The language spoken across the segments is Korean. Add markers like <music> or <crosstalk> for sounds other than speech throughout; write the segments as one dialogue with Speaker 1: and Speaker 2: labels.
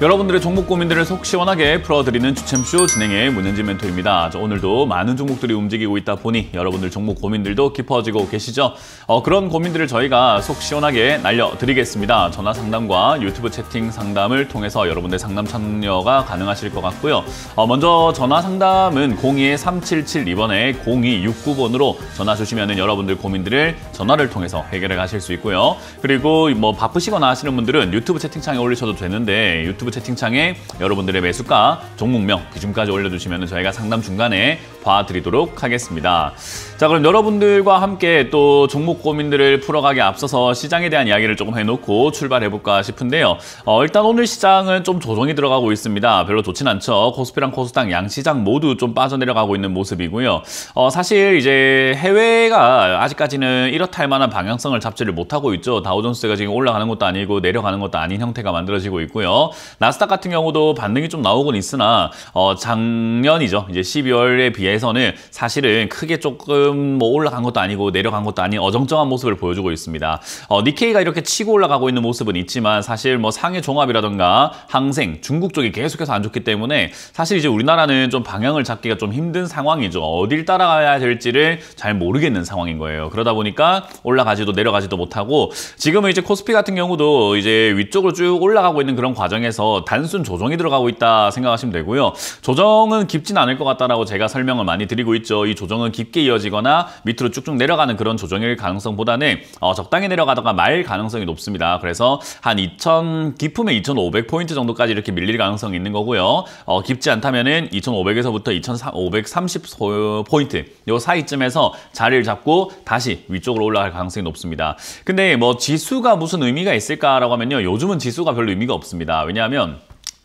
Speaker 1: 여러분들의 종목 고민들을 속 시원하게 풀어드리는 주챔쇼 진행의 문현진 멘토입니다. 오늘도 많은 종목들이 움직이고 있다 보니 여러분들 종목 고민들도 깊어지고 계시죠? 어, 그런 고민들을 저희가 속 시원하게 날려드리겠습니다. 전화 상담과 유튜브 채팅 상담을 통해서 여러분들 상담 참여가 가능하실 것 같고요. 어, 먼저 전화 상담은 02-3772번에 0269번으로 전화 주시면 여러분들 고민들을 전화를 통해서 해결해 가실 수 있고요. 그리고 뭐 바쁘시거나 하시는 분들은 유튜브 채팅창에 올리셔도 되는데 유튜브 유튜브 채팅창에 여러분들의 매수가, 종목명, 비중까지 올려주시면 저희가 상담 중간에 봐드리도록 하겠습니다. 자 그럼 여러분들과 함께 또 종목 고민들을 풀어가기 앞서서 시장에 대한 이야기를 조금 해놓고 출발해볼까 싶은데요. 어, 일단 오늘 시장은 좀 조정이 들어가고 있습니다. 별로 좋진 않죠. 코스피랑 코스닥 양시장 모두 좀 빠져내려가고 있는 모습이고요. 어, 사실 이제 해외가 아직까지는 이렇다 할 만한 방향성을 잡지를 못하고 있죠. 다우존스가 지금 올라가는 것도 아니고 내려가는 것도 아닌 형태가 만들어지고 있고요. 나스닥 같은 경우도 반등이 좀 나오곤 있으나 어, 작년이죠. 이제 12월에 비해 대해서는 사실은 크게 조금 뭐 올라간 것도 아니고 내려간 것도 아닌 어정쩡한 모습을 보여주고 있습니다. 어, 니케이가 이렇게 치고 올라가고 있는 모습은 있지만 사실 뭐 상해 종합이라던가 항생, 중국 쪽이 계속해서 안 좋기 때문에 사실 이제 우리나라는 좀 방향을 잡기가 좀 힘든 상황이죠. 어딜 따라가야 될지를 잘 모르겠는 상황인 거예요. 그러다 보니까 올라가지도 내려가지도 못하고 지금은 이제 코스피 같은 경우도 이제 위쪽으로 쭉 올라가고 있는 그런 과정에서 단순 조정이 들어가고 있다 생각하시면 되고요. 조정은 깊진 않을 것 같다라고 제가 설명 설명을 많이 드리고 있죠. 이 조정은 깊게 이어지거나 밑으로 쭉쭉 내려가는 그런 조정일 가능성보다는 어, 적당히 내려가다가 말 가능성이 높습니다. 그래서 한 2,000깊품에 2,500포인트 정도까지 이렇게 밀릴 가능성이 있는 거고요. 어, 깊지 않다면은 2,500에서부터 2,530포인트 요 사이쯤에서 자리를 잡고 다시 위쪽으로 올라갈 가능성이 높습니다. 근데 뭐 지수가 무슨 의미가 있을까라고 하면요. 요즘은 지수가 별로 의미가 없습니다. 왜냐하면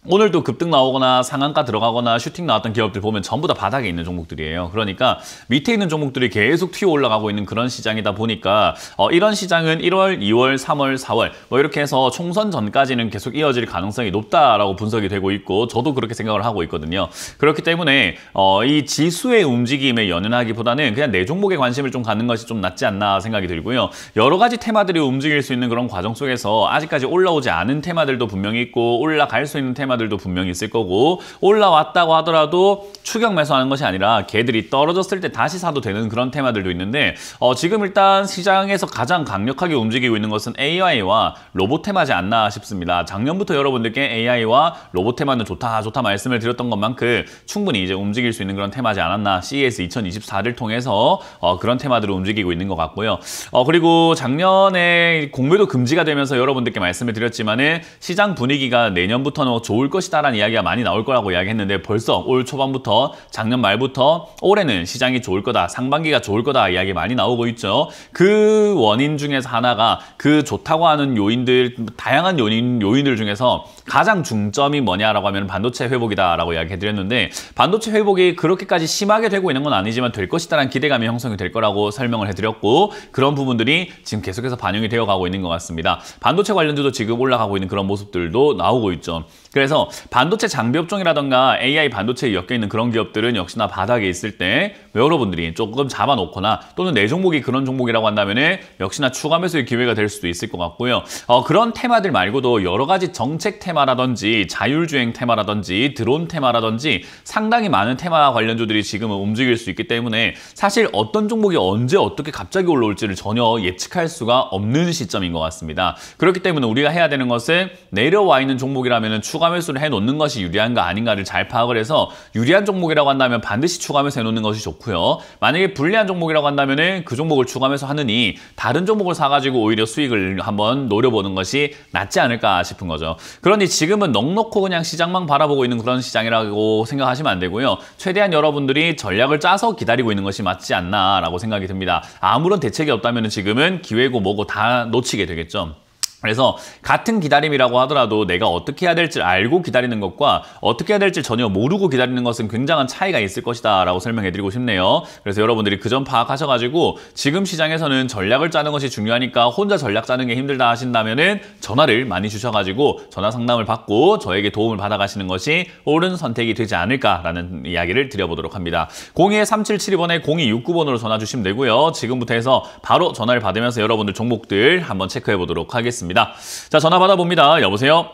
Speaker 1: 오늘도 급등 나오거나 상한가 들어가거나 슈팅 나왔던 기업들 보면 전부 다 바닥에 있는 종목들이에요. 그러니까 밑에 있는 종목들이 계속 튀어 올라가고 있는 그런 시장이다 보니까 어, 이런 시장은 1월, 2월, 3월, 4월 뭐 이렇게 해서 총선 전까지는 계속 이어질 가능성이 높다라고 분석이 되고 있고 저도 그렇게 생각을 하고 있거든요. 그렇기 때문에 어, 이 지수의 움직임에 연연하기보다는 그냥 내 종목에 관심을 좀 갖는 것이 좀 낫지 않나 생각이 들고요. 여러 가지 테마들이 움직일 수 있는 그런 과정 속에서 아직까지 올라오지 않은 테마들도 분명히 있고 올라갈 수 있는 테마 테마들도 분명히 있을 거고 올라왔다고 하더라도 추격 매수하는 것이 아니라 개들이 떨어졌을 때 다시 사도 되는 그런 테마들도 있는데 어, 지금 일단 시장에서 가장 강력하게 움직이고 있는 것은 AI와 로봇 테마지 않나 싶습니다. 작년부터 여러분들께 AI와 로봇 테마는 좋다 좋다 말씀을 드렸던 것만큼 충분히 이제 움직일 수 있는 그런 테마지 않았나 CES 2024를 통해서 어, 그런 테마들을 움직이고 있는 것 같고요. 어, 그리고 작년에 공매도 금지가 되면서 여러분들께 말씀을 드렸지만 시장 분위기가 내년부터는 좋을 좋을 것이다라는 이야기가 많이 나올 거라고 이야기했는데 벌써 올 초반부터 작년 말부터 올해는 시장이 좋을 거다, 상반기가 좋을 거다 이야기 많이 나오고 있죠. 그 원인 중에서 하나가 그 좋다고 하는 요인들, 다양한 요인, 요인들 중에서 가장 중점이 뭐냐라고 하면 반도체 회복이다라고 이야기해드렸는데 반도체 회복이 그렇게까지 심하게 되고 있는 건 아니지만 될 것이다라는 기대감이 형성이 될 거라고 설명을 해드렸고 그런 부분들이 지금 계속해서 반영이 되어가고 있는 것 같습니다. 반도체 관련주도 지금 올라가고 있는 그런 모습들도 나오고 있죠. 그래서 반도체 장비 업종이라던가 AI 반도체에 엮여 있는 그런 기업들은 역시나 바닥에 있을 때 여러분들이 조금 잡아놓거나 또는 내 종목이 그런 종목이라고 한다면 은 역시나 추가 매수의 기회가 될 수도 있을 것 같고요. 어, 그런 테마들 말고도 여러 가지 정책 테마라든지 자율주행 테마라든지 드론 테마라든지 상당히 많은 테마 관련주들이 지금은 움직일 수 있기 때문에 사실 어떤 종목이 언제 어떻게 갑자기 올라올지를 전혀 예측할 수가 없는 시점인 것 같습니다. 그렇기 때문에 우리가 해야 되는 것은 내려와 있는 종목이라면 추가 추가 매수를 해놓는 것이 유리한거 아닌가를 잘 파악을 해서 유리한 종목이라고 한다면 반드시 추가 매수 해놓는 것이 좋고요. 만약에 불리한 종목이라고 한다면 그 종목을 추가 매수 하느니 다른 종목을 사가지고 오히려 수익을 한번 노려보는 것이 낫지 않을까 싶은 거죠. 그러니 지금은 넉넉히 그냥 시장만 바라보고 있는 그런 시장이라고 생각하시면 안 되고요. 최대한 여러분들이 전략을 짜서 기다리고 있는 것이 맞지 않나라고 생각이 듭니다. 아무런 대책이 없다면 지금은 기회고 뭐고 다 놓치게 되겠죠. 그래서 같은 기다림이라고 하더라도 내가 어떻게 해야 될지 알고 기다리는 것과 어떻게 해야 될지 전혀 모르고 기다리는 것은 굉장한 차이가 있을 것이다 라고 설명해드리고 싶네요. 그래서 여러분들이 그 점 파악하셔가지고 지금 시장에서는 전략을 짜는 것이 중요하니까 혼자 전략 짜는 게 힘들다 하신다면 은 전화를 많이 주셔가지고 전화 상담을 받고 저에게 도움을 받아가시는 것이 옳은 선택이 되지 않을까라는 이야기를 드려보도록 합니다. 02-3772번에 0269번으로 전화 주시면 되고요. 지금부터 해서 바로 전화를 받으면서 여러분들 종목들 한번 체크해보도록 하겠습니다. 겁니다. 자, 전화 받아봅니다. 여보세요?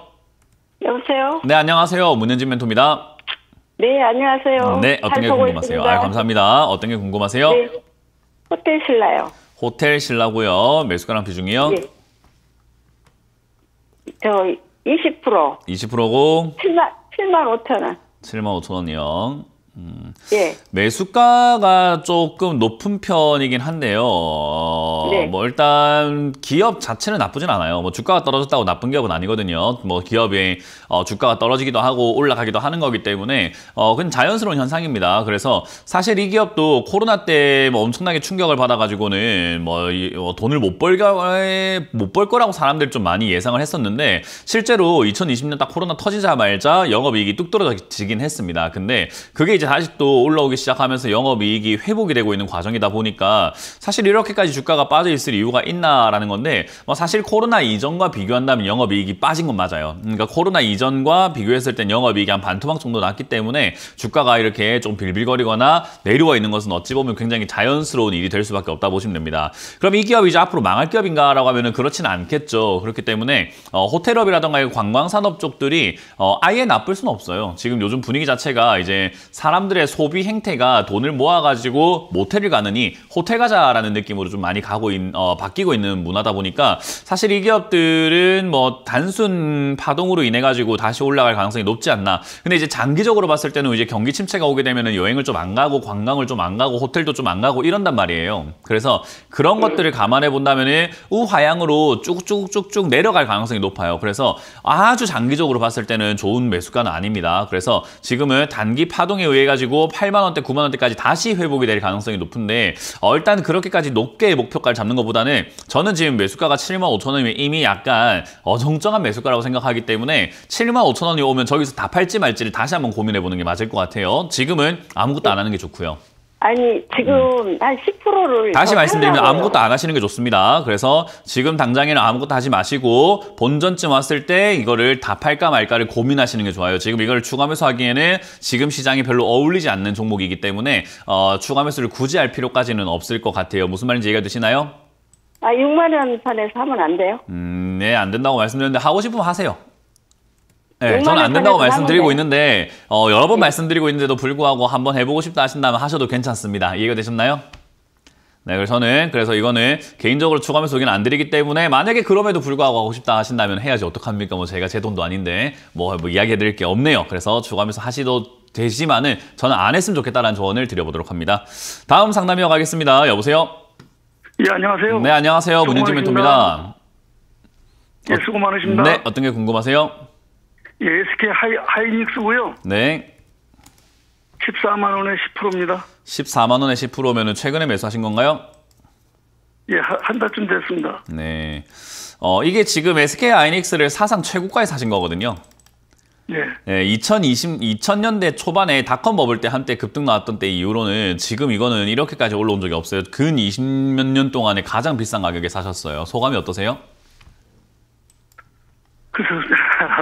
Speaker 1: 여보세요? 네, 안녕하세요. 문현진 멘토입니다. 네, 안녕하세요. 네, 어떤 게 궁금하세요? 아, 감사합니다. 어떤 게 궁금하세요? 네, 호텔 신라요. 호텔 신라고요. 매수가랑 비중이요? 네. 저 20%. 20%고 7만 7만 5천 원. 7만 5천 원이요. 음, 예. 매수가가 네, 조금 높은 편이긴 한데요. 어, 네. 뭐 일단 기업 자체는 나쁘진 않아요. 뭐 주가가 떨어졌다고 나쁜 기업은 아니거든요. 뭐 기업의 어, 주가가 떨어지기도 하고 올라가기도 하는 거기 때문에 어, 그건 자연스러운 현상입니다. 그래서 사실 이 기업도 코로나 때 뭐 엄청나게 충격을 받아가지고는 뭐, 이, 뭐 돈을 못 벌게 못벌 거라고 사람들 좀 많이 예상을 했었는데 실제로 2020년 딱 코로나 터지자 말자 영업이익이 뚝 떨어지긴 했습니다. 근데 그게 이제 다시 또 올라오기 시작하면서 영업이익이 회복이 되고 있는 과정이다 보니까 사실 이렇게까지 주가가 빠져 있을 이유가 있나라는 건데 뭐 사실 코로나 이전과 비교한다면 영업이익이 빠진 건 맞아요. 그러니까 코로나 이전과 비교했을 땐 영업이익이 한 반토막 정도 났기 때문에 주가가 이렇게 좀 빌빌거리거나 내려와 있는 것은 어찌 보면 굉장히 자연스러운 일이 될 수밖에 없다 보시면 됩니다. 그럼 이 기업이 이제 앞으로 망할 기업인가라고 하면은 그렇진 않겠죠. 그렇기 때문에 어, 호텔업이라던가 관광산업 쪽들이 어, 아예 나쁠 수는 없어요. 지금 요즘 분위기 자체가 이제 사 사람들의 소비 행태가 돈을 모아가지고 모텔을 가느니 호텔 가자라는 느낌으로 좀 많이 가고 있, 어, 바뀌고 있는 문화다 보니까 사실 이 기업들은 뭐 단순 파동으로 인해 가지고 다시 올라갈 가능성이 높지 않나. 근데 이제 장기적으로 봤을 때는 이제 경기 침체가 오게 되면은 여행을 좀 안 가고 관광을 좀 안 가고 호텔도 좀 안 가고 이런단 말이에요. 그래서 그런 네. 것들을 감안해 본다면은 우하향으로 쭉쭉쭉쭉 내려갈 가능성이 높아요. 그래서 아주 장기적으로 봤을 때는 좋은 매수가는 아닙니다. 그래서 지금은 단기 파동에 의해 보유해가지고 8만 원대, 9만 원대까지 다시 회복이 될 가능성이 높은데 어, 일단 그렇게까지 높게 목표가를 잡는 것보다는 저는 지금 매수가가 7만 5천 원이면 이미 약간 어정쩡한 매수가라고 생각하기 때문에 7만 5천 원이 오면 저기서 다 팔지 말지를 다시 한번 고민해보는 게 맞을 것 같아요. 지금은 아무것도 안 하는 게 좋고요. 아니 지금 음. 한 10%를 다시 말씀드리면 아무것도 안 하시는 게 좋습니다. 그래서 지금 당장에는 아무것도 하지 마시고 본전쯤 왔을 때 이거를 다 팔까 말까를 고민하시는 게 좋아요. 지금 이걸 추가매수 하기에는 지금 시장이 별로 어울리지 않는 종목이기 때문에 어, 추가매수를 굳이 할 필요까지는 없을 것 같아요. 무슨 말인지 이해가 되시나요? 아 6만 원 선에서 하면 안 돼요? 음, 네, 안 된다고 말씀드렸는데 하고 싶으면 하세요. 네, 저는 안 된다고 말씀드리고 있는데 어, 여러 번 네. 말씀드리고 있는데도 불구하고 한번 해보고 싶다 하신다면 하셔도 괜찮습니다. 이해가 되셨나요? 네, 그래서 저는 그래서 이거는 개인적으로 추가하면서 의견 안 드리기 때문에 만약에 그럼에도 불구하고 하고 싶다 하신다면 해야지 어떡합니까? 뭐 제가 제 돈도 아닌데 뭐, 뭐 이야기해 드릴 게 없네요. 그래서 추가하면서 하시도 되지만은 저는 안 했으면 좋겠다라는 조언을 드려보도록 합니다. 다음 상담이어 가겠습니다. 여보세요? 예, 안녕하세요. 네, 안녕하세요. 문윤지 멘토입니다. 예, 수고 많으십니다. 네, 어떤 게 궁금하세요? 예, SK 하이, 하이닉스고요. 네. 14만 원에 10%입니다. 14만 원에 1 0면 최근에 매수하신 건가요? 예, 한 달쯤 됐습니다. 네. 어, 이게 지금 SK 하이닉스를 사상 최고가에 사신 거거든요. 예. 예, 2020, 2000년대 초반에 닷컴 버블 때 한때 급등 나왔던 때 이후로는 지금 이거는 이렇게까지 올라온 적이 없어요. 근 20 몇 년 동안에 가장 비싼 가격에 사셨어요. 소감이 어떠세요? 글쎄요.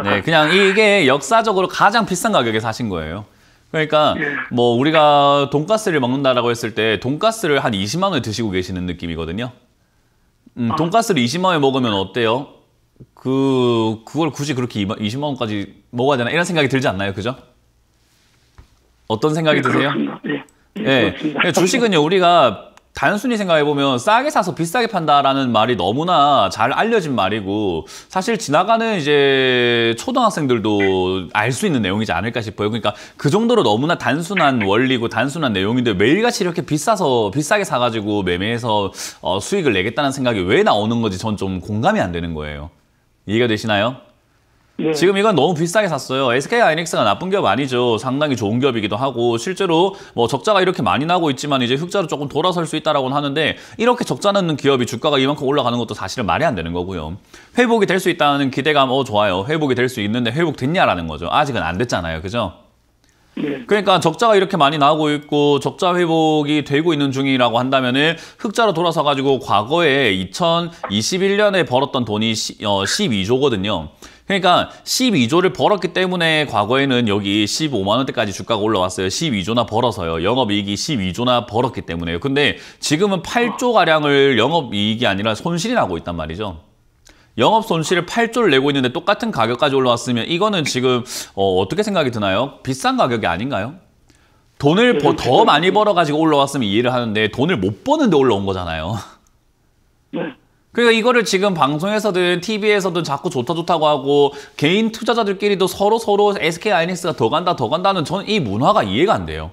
Speaker 1: 네, 그냥 이게 역사적으로 가장 비싼 가격에 사신 거예요. 그러니까 예. 뭐 우리가 돈가스를 먹는다라고 했을 때 돈가스를 한 20만 원에 드시고 계시는 느낌이거든요. 음, 아. 돈가스를 20만 원에 먹으면 어때요? 그 그걸 굳이 그렇게 20만 원까지 먹어야 되나 이런 생각이 들지 않나요? 그죠? 어떤 생각이 예, 드세요? 예. 네, 네, 주식은요 우리가 단순히 생각해보면 싸게 사서 비싸게 판다라는 말이 너무나 잘 알려진 말이고 사실 지나가는 이제 초등학생들도 알 수 있는 내용이지 않을까 싶어요. 그러니까 그 정도로 너무나 단순한 원리고 단순한 내용인데 매일같이 이렇게 비싸서 비싸게 사가지고 매매해서 어, 수익을 내겠다는 생각이 왜 나오는 건지 전 좀 공감이 안 되는 거예요. 이해가 되시나요? 네. 지금 이건 너무 비싸게 샀어요. SK 하이닉스가 나쁜 기업 아니죠. 상당히 좋은 기업이기도 하고 실제로 뭐 적자가 이렇게 많이 나고 있지만 이제 흑자로 조금 돌아설 수 있다라고는 하는데 이렇게 적자 넣는 기업이 주가가 이만큼 올라가는 것도 사실은 말이 안 되는 거고요. 회복이 될 수 있다는 기대감 어 좋아요. 회복이 될 수 있는데 회복됐냐라는 거죠. 아직은 안 됐잖아요. 그죠? 예. 그러니까 적자가 이렇게 많이 나오고 있고 적자 회복이 되고 있는 중이라고 한다면은 흑자로 돌아서 가지고 과거에 2021년에 벌었던 돈이 12조거든요. 그러니까 12조를 벌었기 때문에 과거에는 여기 15만 원대까지 주가가 올라왔어요. 12조나 벌어서요. 영업이익이 12조나 벌었기 때문에요. 근데 지금은 8조가량을 영업이익이 아니라 손실이 나고 있단 말이죠. 영업 손실을 8조를 내고 있는데 똑같은 가격까지 올라왔으면 이거는 지금 어, 어떻게 생각이 드나요? 비싼 가격이 아닌가요? 돈을 버, 네, 네. 더 많이 벌어가지고 올라왔으면 이해를 하는데 돈을 못 버는데 올라온 거잖아요. 네. 그러니까 이거를 지금 방송에서든 TV에서든 자꾸 좋다 좋다고 하고 개인 투자자들끼리도 서로 서로 SK 하이닉스가 더 간다 더 간다는 저는 이 문화가 이해가 안 돼요.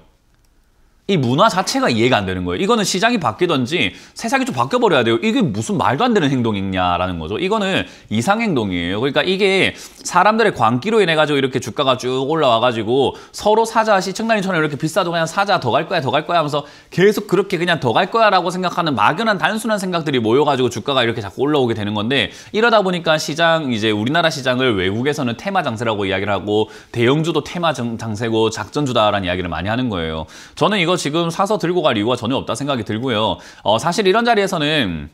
Speaker 1: 이 문화 자체가 이해가 안 되는 거예요. 이거는 시장이 바뀌든지 세상이 좀 바뀌어버려야 돼요. 이게 무슨 말도 안 되는 행동이냐라는 거죠. 이거는 이상행동이에요. 그러니까 이게 사람들의 광기로 인해가지고 이렇게 주가가 쭉 올라와가지고 서로 사자 시청단이처럼 이렇게 비싸도 그냥 사자 더 갈 거야 더 갈 거야 하면서 계속 그렇게 그냥 더 갈 거야 라고 생각하는 막연한 단순한 생각들이 모여가지고 주가가 이렇게 자꾸 올라오게 되는 건데 이러다 보니까 시장 이제 우리나라 시장을 외국에서는 테마 장세라고 이야기를 하고 대형주도 테마 장세고 작전주다라는 이야기를 많이 하는 거예요. 저는 이거 그래 지금 사서 들고 갈 이유가 전혀 없다 생각이 들고요. 어, 사실 이런 자리에서는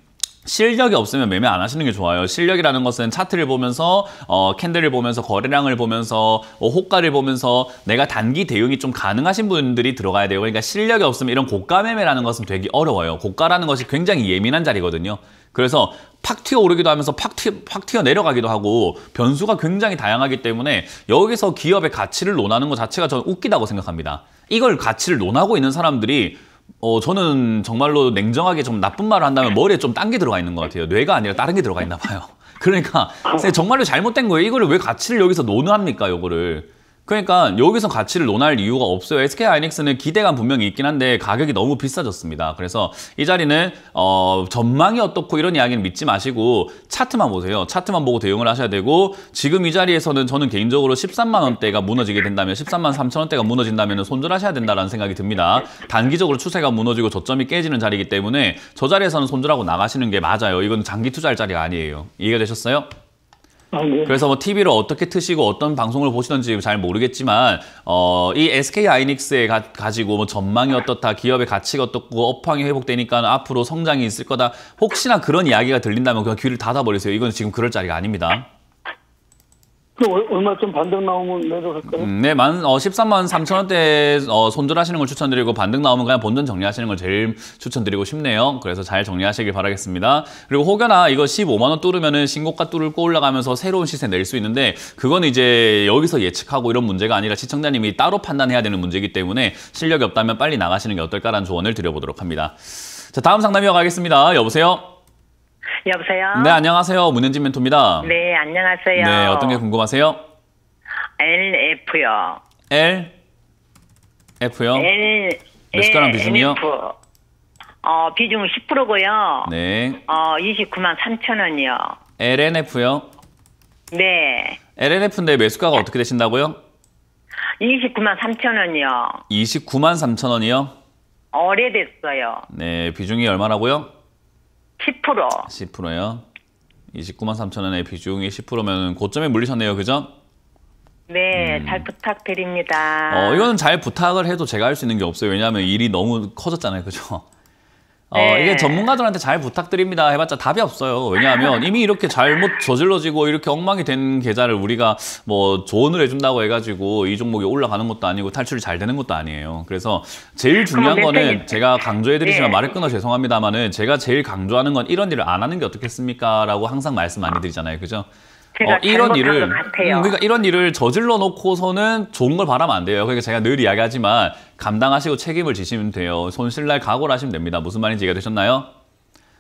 Speaker 1: 실력이 없으면 매매 안 하시는 게 좋아요. 실력이라는 것은 차트를 보면서 어, 캔들을 보면서 거래량을 보면서 어, 호가를 보면서 내가 단기 대응이 좀 가능하신 분들이 들어가야 돼요. 그러니까 실력이 없으면 이런 고가 매매라는 것은 되기 어려워요. 고가라는 것이 굉장히 예민한 자리거든요. 그래서 팍 튀어 오르기도 하면서 팍, 튀, 팍 튀어 내려가기도 하고 변수가 굉장히 다양하기 때문에 여기서 기업의 가치를 논하는 것 자체가 저는 웃기다고 생각합니다. 이걸 가치를 논하고 있는 사람들이 어 저는 정말로 냉정하게 좀 나쁜 말을 한다면 머리에 좀 딴 게 들어가 있는 것 같아요. 뇌가 아니라 다른 게 들어가 있나 봐요. <laughs> 그러니까 아. 정말로 잘못된 거예요. 이거를 왜 가치를 여기서 논합니까 요거를 그러니까 여기서 가치를 논할 이유가 없어요. SK 하이닉스는 기대감 분명히 있긴 한데 가격이 너무 비싸졌습니다. 그래서 이 자리는 어, 전망이 어떻고 이런 이야기는 믿지 마시고 차트만 보세요. 차트만 보고 대응을 하셔야 되고 지금 이 자리에서는 저는 개인적으로 13만 원대가 무너지게 된다면 13만 3천 원대가 무너진다면 손절하셔야 된다는 생각이 듭니다. 단기적으로 추세가 무너지고 저점이 깨지는 자리이기 때문에 저 자리에서는 손절하고 나가시는 게 맞아요. 이건 장기 투자할 자리가 아니에요. 이해가 되셨어요? 아, 네. 그래서 뭐 TV를 어떻게 트시고 어떤 방송을 보시던지 잘 모르겠지만 어, 이 SK 하이닉스에 가, 지고뭐 전망이 어떻다, 기업의 가치가 어떻고 업황이 회복되니까 앞으로 성장이 있을 거다 혹시나 그런 이야기가 들린다면 그냥 귀를 닫아버리세요. 이건 지금 그럴 자리가 아닙니다. 얼마쯤 반등 나오면 매도할까요? 음, 네, 만 어, 13만 3천 원대 어, 손절하시는 걸 추천드리고 반등 나오면 그냥 본전 정리하시는 걸 제일 추천드리고 싶네요. 그래서 잘 정리하시길 바라겠습니다. 그리고 혹여나 이거 15만 원 뚫으면은 신고가 뚫고 올라가면서 새로운 시세 낼 수 있는데 그건 이제 여기서 예측하고 이런 문제가 아니라 시청자님이 따로 판단해야 되는 문제이기 때문에 실력이 없다면 빨리 나가시는 게 어떨까라는 조언을 드려보도록 합니다. 자, 다음 상담이어 가겠습니다. 여보세요? 여보세요? 네, 안녕하세요. 문현진 멘토입니다. 네, 안녕하세요. 네, 어떤 게 궁금하세요? LF요. L? F요? L, 몇 시가랑 비중이요? NF. 어, 비중 10%고요. 네. 어, 29만 3천 원이요. LNF요? 네. LNF인데 매수가가 어떻게 되신다고요? 29만 3천 원이요. 29만 3천 원이요? 오래됐어요. 네, 비중이 얼마라고요? 10%. 10%요? 29만 3천 원의 비중이 10%면 고점에 물리셨네요. 그죠? 네, 음. 잘 부탁드립니다. 어, 이거는 잘 부탁을 해도 제가 할 수 있는 게 없어요. 왜냐하면 일이 너무 커졌잖아요. 그죠? 어, 네. 이게 전문가들한테 잘 부탁드립니다 해봤자 답이 없어요. 왜냐하면 <laughs> 이미 이렇게 잘못 저질러지고 이렇게 엉망이 된 계좌를 우리가 뭐 조언을 해준다고 해가지고 이 종목이 올라가는 것도 아니고 탈출이 잘 되는 것도 아니에요. 그래서 제일 중요한 거는 제가 강조해드리지만 네. 말을 끊어 죄송합니다만은 제가 제일 강조하는 건 이런 일을 안 하는 게 어떻겠습니까? 라고 항상 말씀 많이 드리잖아요. 그죠?
Speaker 2: 제가 어, 이런 일을 같아요. 음, 그러니까
Speaker 1: 이런 일을 저질러 놓고서는 좋은 걸 바라면 안 돼요. 그러니까 제가 늘 이야기하지만 감당하시고 책임을 지시면 돼요. 손실날 각오를 하시면 됩니다. 무슨 말인지 이해가 되셨나요?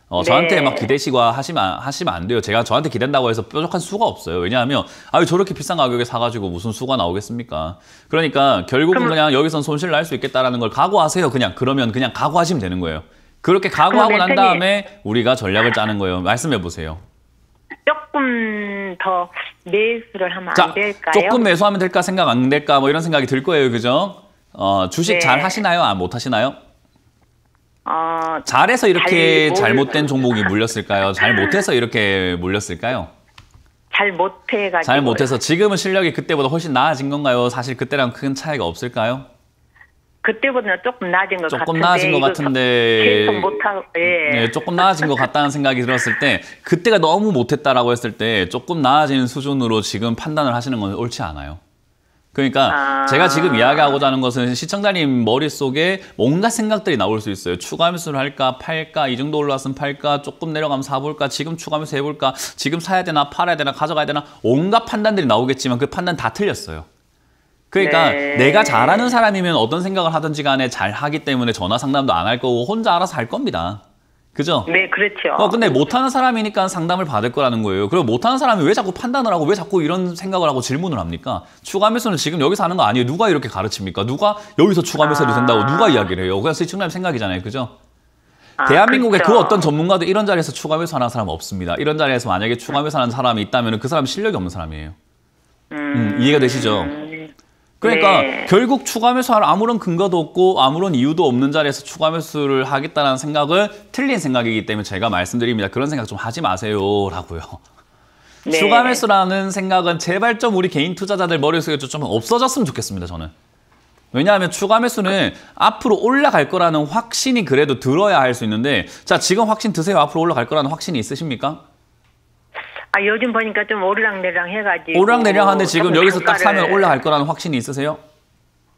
Speaker 1: 어, 네. 저한테 막 기대시과 하시면, 하시면 안 돼요. 제가 저한테 기댄다고 해서 뾰족한 수가 없어요. 왜냐하면, 아유, 저렇게 비싼 가격에 사가지고 무슨 수가 나오겠습니까? 그러니까 결국은 그럼, 그냥 여기선 손실 날 수 있겠다라는 걸 각오하세요. 그냥, 그러면 그냥 각오하시면 되는 거예요. 그렇게 각오하고 난 다음에 우리가 전략을 짜는 거예요. 말씀해 보세요. 조금 더 매수를 하면 자, 안 될까요? 조금 매수하면 될까 생각 안 될까 뭐 이런 생각이 들 거예요, 그죠? 어, 주식 네. 잘 하시나요? 아, 못 하시나요? 어, 잘해서 이렇게 잘 못... 된 종목이 물렸을까요? 잘 못해서 이렇게 물렸을까요? 잘 못해가지고. 잘 못해서 지금은 실력이 그때보다 훨씬 나아진 건가요? 사실 그때랑 큰 차이가 없을까요? 그때보다는 조금 나아진 것 조금 같은데 나아진 것 같은데 계속 못하고 예. 네, 조금 나아진 것 같다는 생각이 들었을 때 그때가 너무 못했다라고 했을 때 조금 나아진 수준으로 지금 판단을 하시는 건 옳지 않아요. 그러니까 아... 제가 지금 이야기하고자 하는 것은 시청자님 머릿속에 뭔가 생각들이 나올 수 있어요. 추가 매수를 할까, 팔까, 이 정도 올라왔으면 팔까, 조금 내려가면 사볼까, 지금 추가 매수 해볼까, 지금 사야 되나, 팔아야 되나, 가져가야 되나 온갖 판단들이 나오겠지만 그 판단 다 틀렸어요. 그러니까 네. 내가 잘하는 사람이면 어떤 생각을 하든지 간에 잘 하기 때문에 전화 상담도 안 할 거고 혼자 알아서 할 겁니다. 그죠? 네, 그렇죠. 어, 근데 그렇죠. 못하는 사람이니까 상담을 받을 거라는 거예요. 그리고 못하는 사람이 왜 자꾸 판단을 하고 왜 자꾸 이런 생각을 하고 질문을 합니까? 추가 매수는 지금 여기서 하는 거 아니에요. 누가 이렇게 가르칩니까? 누가 여기서 추가 매수해도 된다고 누가 아. 이야기를 해요? 그냥 시청남 생각이잖아요. 그죠? 아, 대한민국에그그 그렇죠. 어떤 전문가도 이런 자리에서 추가 매수하는 사람 없습니다. 이런 자리에서 만약에 추가 매수하는 사람이 있다면 그 사람 실력이 없는 사람이에요. 음, 음 이해가 되시죠? 그러니까 네. 결국 추가매수 할 아무런 근거도 없고 아무런 이유도 없는 자리에서 추가매수를 하겠다는 생각은 틀린 생각이기 때문에 제가 말씀드립니다. 그런 생각 좀 하지 마세요라고요. 네. 추가매수라는 생각은 제발 좀 우리 개인 투자자들 머릿속에 좀 없어졌으면 좋겠습니다. 저는. 왜냐하면 추가 매수는 앞으로 올라갈 거라는 확신이 그래도 들어야 할 수 있는데 자 지금 확신 드세요 앞으로 올라갈 거라는 확신이 있으십니까? 아 요즘 보니까 좀 오르락내리락 해가지고 오르락내리락 하는데 지금 여기서 딱 사면 올라갈 거라는 확신이 있으세요?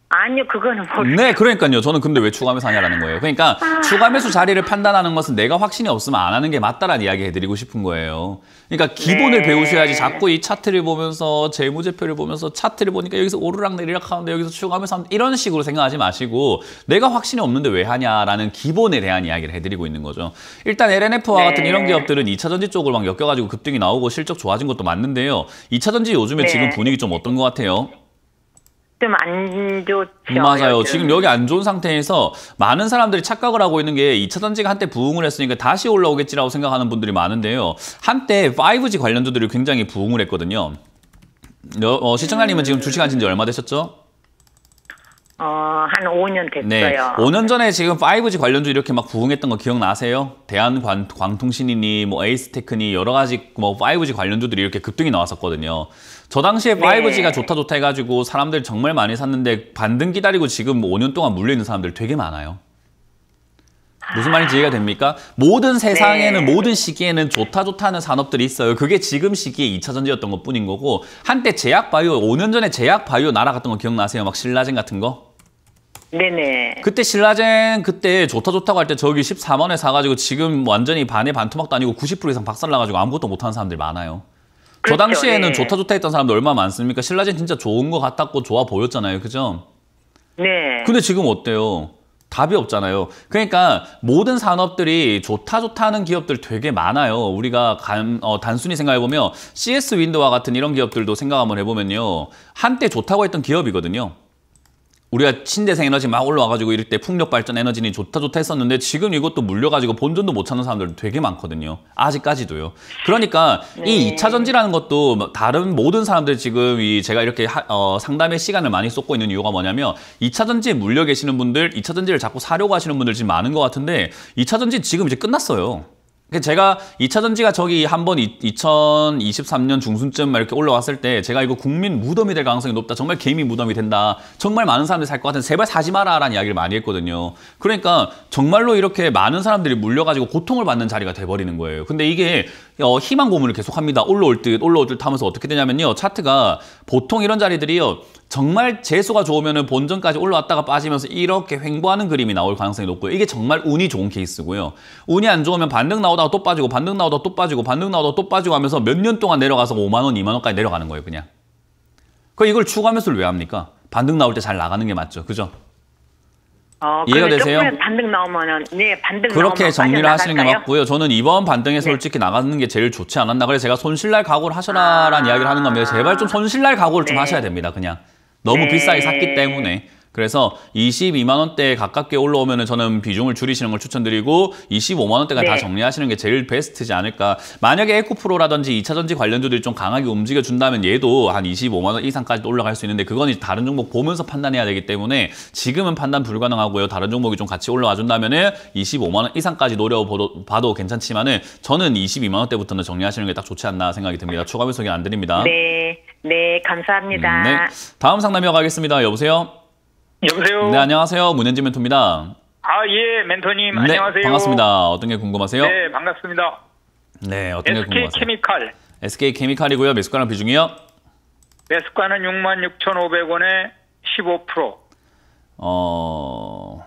Speaker 1: 아니요, 그거는 모르겠어요. 네, 그러니까요. 저는 근데 왜 추가 매수 하냐라는 거예요. 그러니까 아... 추가 매수 자리를 판단하는 것은 내가 확신이 없으면 안 하는 게 맞다라는 이야기 해드리고 싶은 거예요. 그러니까 기본을 네. 배우셔야지 자꾸 이 차트를 보면서 재무제표를 보면서 차트를 보니까 여기서 오르락 내리락 하는데 여기서 추가하면서 이런 식으로 생각하지 마시고 내가 확신이 없는데 왜 하냐라는 기본에 대한 이야기를 해드리고 있는 거죠. 일단 LNF와 네. 같은 이런 기업들은 2차전지 쪽으로 막 엮여가지고 급등이 나오고 실적 좋아진 것도 맞는데요. 2차전지 요즘에 네. 지금 분위기 좀 어떤 것 같아요? 좀안 좋죠.
Speaker 2: 맞아요. 요즘. 지금 여기
Speaker 1: 안 좋은 상태에서 많은 사람들이 착각을 하고 있는 게 2차 단지가 한때 부흥을 했으니까 다시 올라오겠지라고 생각하는 분들이 많은데요. 한때 5G 관련주들이 굉장히 부흥을 했거든요. 어, 시청자님은 지금 주식 하신 지 얼마 되셨죠? 어, 한 5년 됐어요. 네. 5년 전에 지금 5G 관련주 이렇게 막 부흥했던 거 기억나세요? 대한광통신이니 뭐 에이스테크니 여러 가지 뭐 5G 관련주들이 이렇게 급등이 나왔었거든요. 저 당시에 5G가 네. 좋다 좋다 해가지고 사람들 정말 많이 샀는데 반등 기다리고 지금 뭐 5년 동안 물려있는 사람들 되게 많아요. 무슨 아. 말인지 이해가 됩니까? 모든 세상에는 네. 모든 시기에는 좋다 좋다 하는 산업들이 있어요. 그게 지금 시기에 이차 전지였던 것 뿐인 거고 한때 제약바이오 5년 전에 제약바이오 날아갔던 거 기억나세요? 막 신라젠 같은 거? 네네. 그때 신라젠 그때 좋다 좋다고 할 때 저기 14만원에 사가지고 지금 완전히 반에 반토막도 아니고 90% 이상 박살나가지고 아무것도 못하는 사람들이 많아요. 그렇죠, 저 당시에는 네. 좋다 좋다 했던 사람들 얼마 많습니까? 신라젠 진짜 좋은 것 같았고 좋아 보였잖아요. 그죠? 네. 근데 지금 어때요? 답이 없잖아요. 그러니까 모든 산업들이 좋다 좋다 하는 기업들 되게 많아요. 우리가 간, 어, 단순히 생각해보면 CS 윈도와 같은 이런 기업들도 생각 한번 해보면요. 한때 좋다고 했던 기업이거든요. 우리가 신재생 에너지 막 올라와가지고 이럴 때 풍력 발전 에너지는 좋다 좋다 했었는데 지금 이것도 물려가지고 본전도 못 찾는 사람들 되게 많거든요. 아직까지도요. 그러니까 네. 이이차 전지라는 것도 뭐 다른 모든 사람들 지금 이 제가 이렇게 하, 어, 상담의 시간을 많이 쏟고 있는 이유가 뭐냐면 2차 전지에 물려 계시는 분들, 2차 전지를 자꾸 사려고 하시는 분들 지금 많은 것 같은데 2차 전지 지금 이제 끝났어요. 그 제가 2차 전지가 저기 한번 2023년 중순쯤 막 이렇게 올라왔을 때 제가 이거 국민 무덤이 될 가능성이 높다. 정말 개미 무덤이 된다. 정말 많은 사람들이 살 것 같은 제발 사지 마라 라는 이야기를 많이 했거든요. 그러니까 정말로 이렇게 많은 사람들이 물려가지고 고통을 받는 자리가 돼버리는 거예요. 근데 이게 어, 희망 고문을 계속합니다. 올라올 듯 올라올 듯 하면서 어떻게 되냐면요. 차트가 보통 이런 자리들이요. 정말 재수가 좋으면 본전까지 올라왔다가 빠지면서 이렇게 횡보하는 그림이 나올 가능성이 높고요. 이게 정말 운이 좋은 케이스고요. 운이 안 좋으면 반등 나오다가 또 빠지고 반등 나오다가 또 빠지고 반등 나오다가 또 빠지고 하면서 몇 년 동안 내려가서 5만 원, 2만 원까지 내려가는 거예요. 그냥. 그 이걸 추가 매수를 왜 합니까? 반등 나올 때 잘 나가는 게 맞죠. 그죠? 어, 이해가 되세요? 반등 나오면은 네 반등 그렇게 정리를 하시는 게 맞고요. 저는 이번 반등에서 네. 솔직히 나가는 게 제일 좋지 않았나 그래서 제가 손실날 각오를 하셔라라는 아 이야기를 하는 겁니다. 제발 좀 손실날 각오를 네. 좀 하셔야 됩니다. 그냥 너무 네. 비싸게 샀기 때문에 그래서 22만 원대에 가깝게 올라오면 은 저는 비중을 줄이시는 걸 추천드리고 25만 원대가 네. 다 정리하시는 게 제일 베스트지 않을까. 만약에 에코프로라든지 2차전지 관련주들이 좀 강하게 움직여준다면 얘도 한 25만 원 이상까지 올라갈 수 있는데 그건 다른 종목 보면서 판단해야 되기 때문에 지금은 판단 불가능하고요. 다른 종목이 좀 같이 올라와 준다면 은 25만 원 이상까지 노려봐도 괜찮지만 은 저는 22만 원대부터는 정리하시는 게 딱 좋지 않나 생각이 듭니다. 초과 분석이 안 드립니다. 네, 네 감사합니다. 음, 네. 다음 상담이어 가겠습니다. 여보세요? 여보세요. 네, 안녕하세요. 문현지 멘토입니다. 아, 예, 멘토님. 네, 안녕하세요. 반갑습니다. 어떤 게 궁금하세요? 네, 반갑습니다. 네, 어떤 SK 게 궁금하세요? 케미칼. SK 케미칼이고요. 매수가랑 비중이요? 매수가는 66,500원에 15%. 어.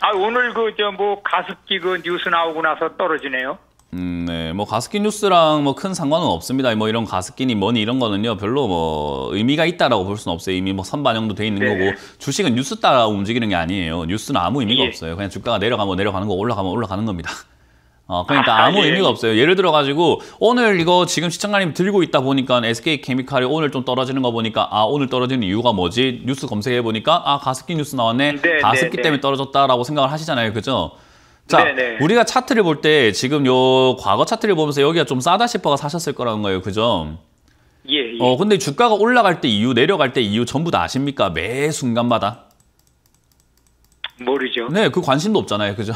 Speaker 1: 아, 오늘 그 저 뭐 가습기 그 뉴스 나오고 나서 떨어지네요. 음, 네, 뭐 가습기 뉴스랑 뭐 큰 상관은 없습니다. 뭐 이런 가습기니 뭐니 이런 거는요 별로 뭐 의미가 있다라고 볼 수는 없어요. 이미 뭐 선반영도 돼 있는 네. 거고 주식은 뉴스 따라 움직이는 게 아니에요. 뉴스는 아무 의미가 예. 없어요. 그냥 주가가 내려가면 내려가는 거 올라가면 올라가는 겁니다. 어, 그러니까 아, 무 예. 의미가 없어요. 예를 들어가지고 오늘 이거 지금 시청자님 들고 있다 보니까 SK 케미칼이 오늘 좀 떨어지는 거 보니까 아 오늘 떨어지는 이유가 뭐지? 뉴스 검색해 보니까 아 가습기 뉴스 나왔네. 네, 네, 가습기 네, 때문에 떨어졌다라고 생각을 하시잖아요, 그죠? 자, 네네. 네. 우리가 차트를 볼 때 지금 요 과거 차트를 보면서 여기가 좀 싸다 싶어가 사셨을 거라는 거예요. 그죠? 예, 예. 어, 근데 주가가 올라갈 때 이유, 내려갈 때 이유 전부 다 아십니까? 매 순간마다. 모르죠. 네, 그 관심도 없잖아요. 그죠?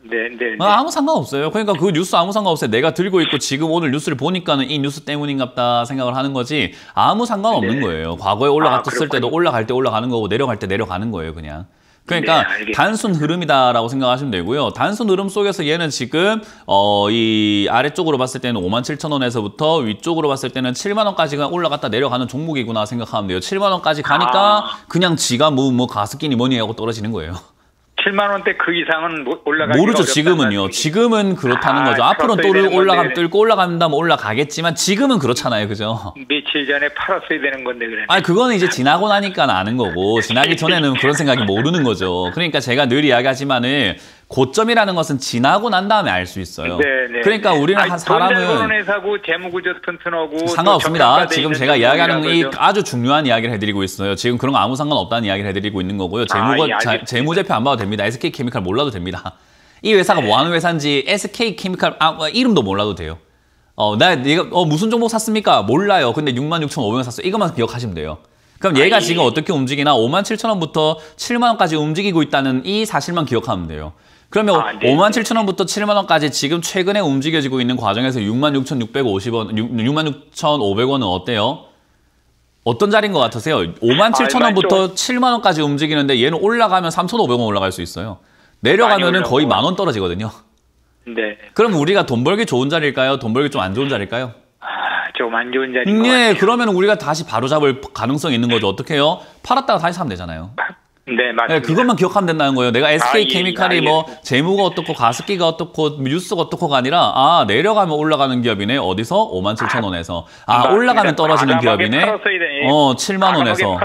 Speaker 1: 네, 네, 네, 아, 아무 상관없어요. 그러니까 그 뉴스 아무 상관없어요. 내가 들고 있고 지금 오늘 뉴스를 보니까는 이 뉴스 때문인갑다 생각을 하는 거지 아무 상관없는 네. 거예요. 과거에 올라갔을 아, 때도 올라갈 때 올라가는 거고 내려갈 때 내려가는 거예요, 그냥. 그러니까 네, 단순 흐름이다라고 생각하시면 되고요. 단순 흐름 속에서 얘는 지금 어, 이 아래쪽으로 봤을 때는 5만 7천 원에서부터 위쪽으로 봤을 때는 7만 원까지가 올라갔다 내려가는 종목이구나 생각하면 돼요. 7만 원까지 가니까 아... 그냥 지가 뭐, 뭐 가습기니 뭐니 하고 떨어지는 거예요. 7만 원대 그 이상은 올라가 모르죠 지금은요. 지금은 그렇다는 아, 거죠. 앞으로는 또 올라가면 뚫고 올라간다 뭐 올라가겠지만 지금은 그렇잖아요, 그죠? 며칠 전에 팔았어야 되는 건데 그래. 아 그거는 이제 지나고 나니까 아는 거고 지나기 전에는 그런 생각이 모르는 거죠. 그러니까 제가 늘 이야기하지만은 고점이라는 것은 지나고 난 다음에 알 수 있어요. 네네. 네. 그러니까 네. 우리는 아니, 한 사람은 사고 재무구조 튼튼하고 상관없습니다. 지금 제가 이야기하는 이 아주 중요한 이야기를 해드리고 있어요. 지금 그런 거 아무 상관 없다는 이야기를 해드리고 있는 거고요. 재무가 아, 예, 재무제표 안 봐도 됩니다. SK 케미칼 몰라도 됩니다. 이 회사가 네. 뭐 하는 회사인지 SK 케미칼 아, 뭐 이름도 몰라도 돼요. 어, 나 얘가 어, 무슨 종목 샀습니까? 몰라요. 근데 66,500원 샀어. 이것만 기억하시면 돼요. 그럼 얘가 아니. 지금 어떻게 움직이나 57,000원부터 7만 원까지 움직이고 있다는 이 사실만 기억하면 돼요. 그러면 아, 네. 5만 7천 원부터 7만 원까지 지금 최근에 움직여지고 있는 과정에서 6만 6,650원, 6, 6만 6,500원은 어때요? 어떤 자리인 것 같으세요? 5만 7천 아, 원부터 아, 7만 원까지 움직이는데 얘는 올라가면 3,500원 올라갈 수 있어요. 내려가면 거의 만 원 떨어지거든요. 네. 그럼 우리가 돈 벌기 좋은 자리일까요? 돈 벌기 좀 안 좋은 자리일까요? 아, 좀 안 좋은 자리인 네, 것 같아요. 그러면 우리가 다시 바로 잡을 가능성이 있는 거죠. 어떻게 해요? 팔았다가 다시 사면 되잖아요. 아, 네, 맞습니다. 네, 그것만 기억하면 된다는 거예요. 내가 SK 아, 예, 케미칼이 아, 예. 뭐 재무가 어떻고 가습기가 어떻고 뉴스가 어떻고가 아니라 아 내려가면 올라가는 기업이네. 어디서 5만 7천 원에서 아, 아 올라가면 떨어지는 기업이네. 어 7만 원에서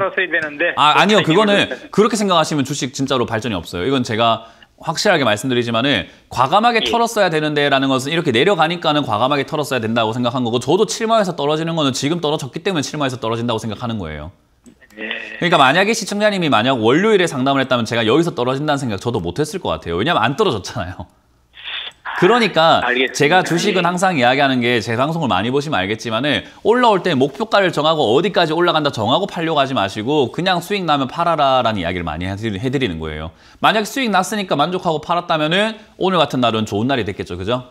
Speaker 1: 아 아니요 그거는 그렇게 생각하시면 주식 진짜로 발전이 없어요. 이건 제가 확실하게 말씀드리지만은 과감하게 예. 털었어야 되는데라는 것은 이렇게 내려가니까는 과감하게 털었어야 된다고 생각한 거고 저도 7만에서 원 떨어지는 거는 지금 떨어졌기 때문에 7만에서 원 떨어진다고 생각하는 거예요. 예. 그러니까 만약에 시청자님이 만약 월요일에 상담을 했다면 제가 여기서 떨어진다는 생각 저도 못했을 것 같아요. 왜냐면 하안 떨어졌잖아요. 그러니까 아, 알겠습니다. 제가 주식은 예. 항상 이야기하는 게제 방송을 많이 보시면 알겠지만은 올라올 때 목표가를 정하고 어디까지 올라간다 정하고 팔려고 하지 마시고 그냥 수익 나면 팔아라라는 이야기를 많이 해드리는 거예요. 만약 수익 났으니까 만족하고 팔았다면은 오늘 같은 날은 좋은 날이 됐겠죠, 그죠?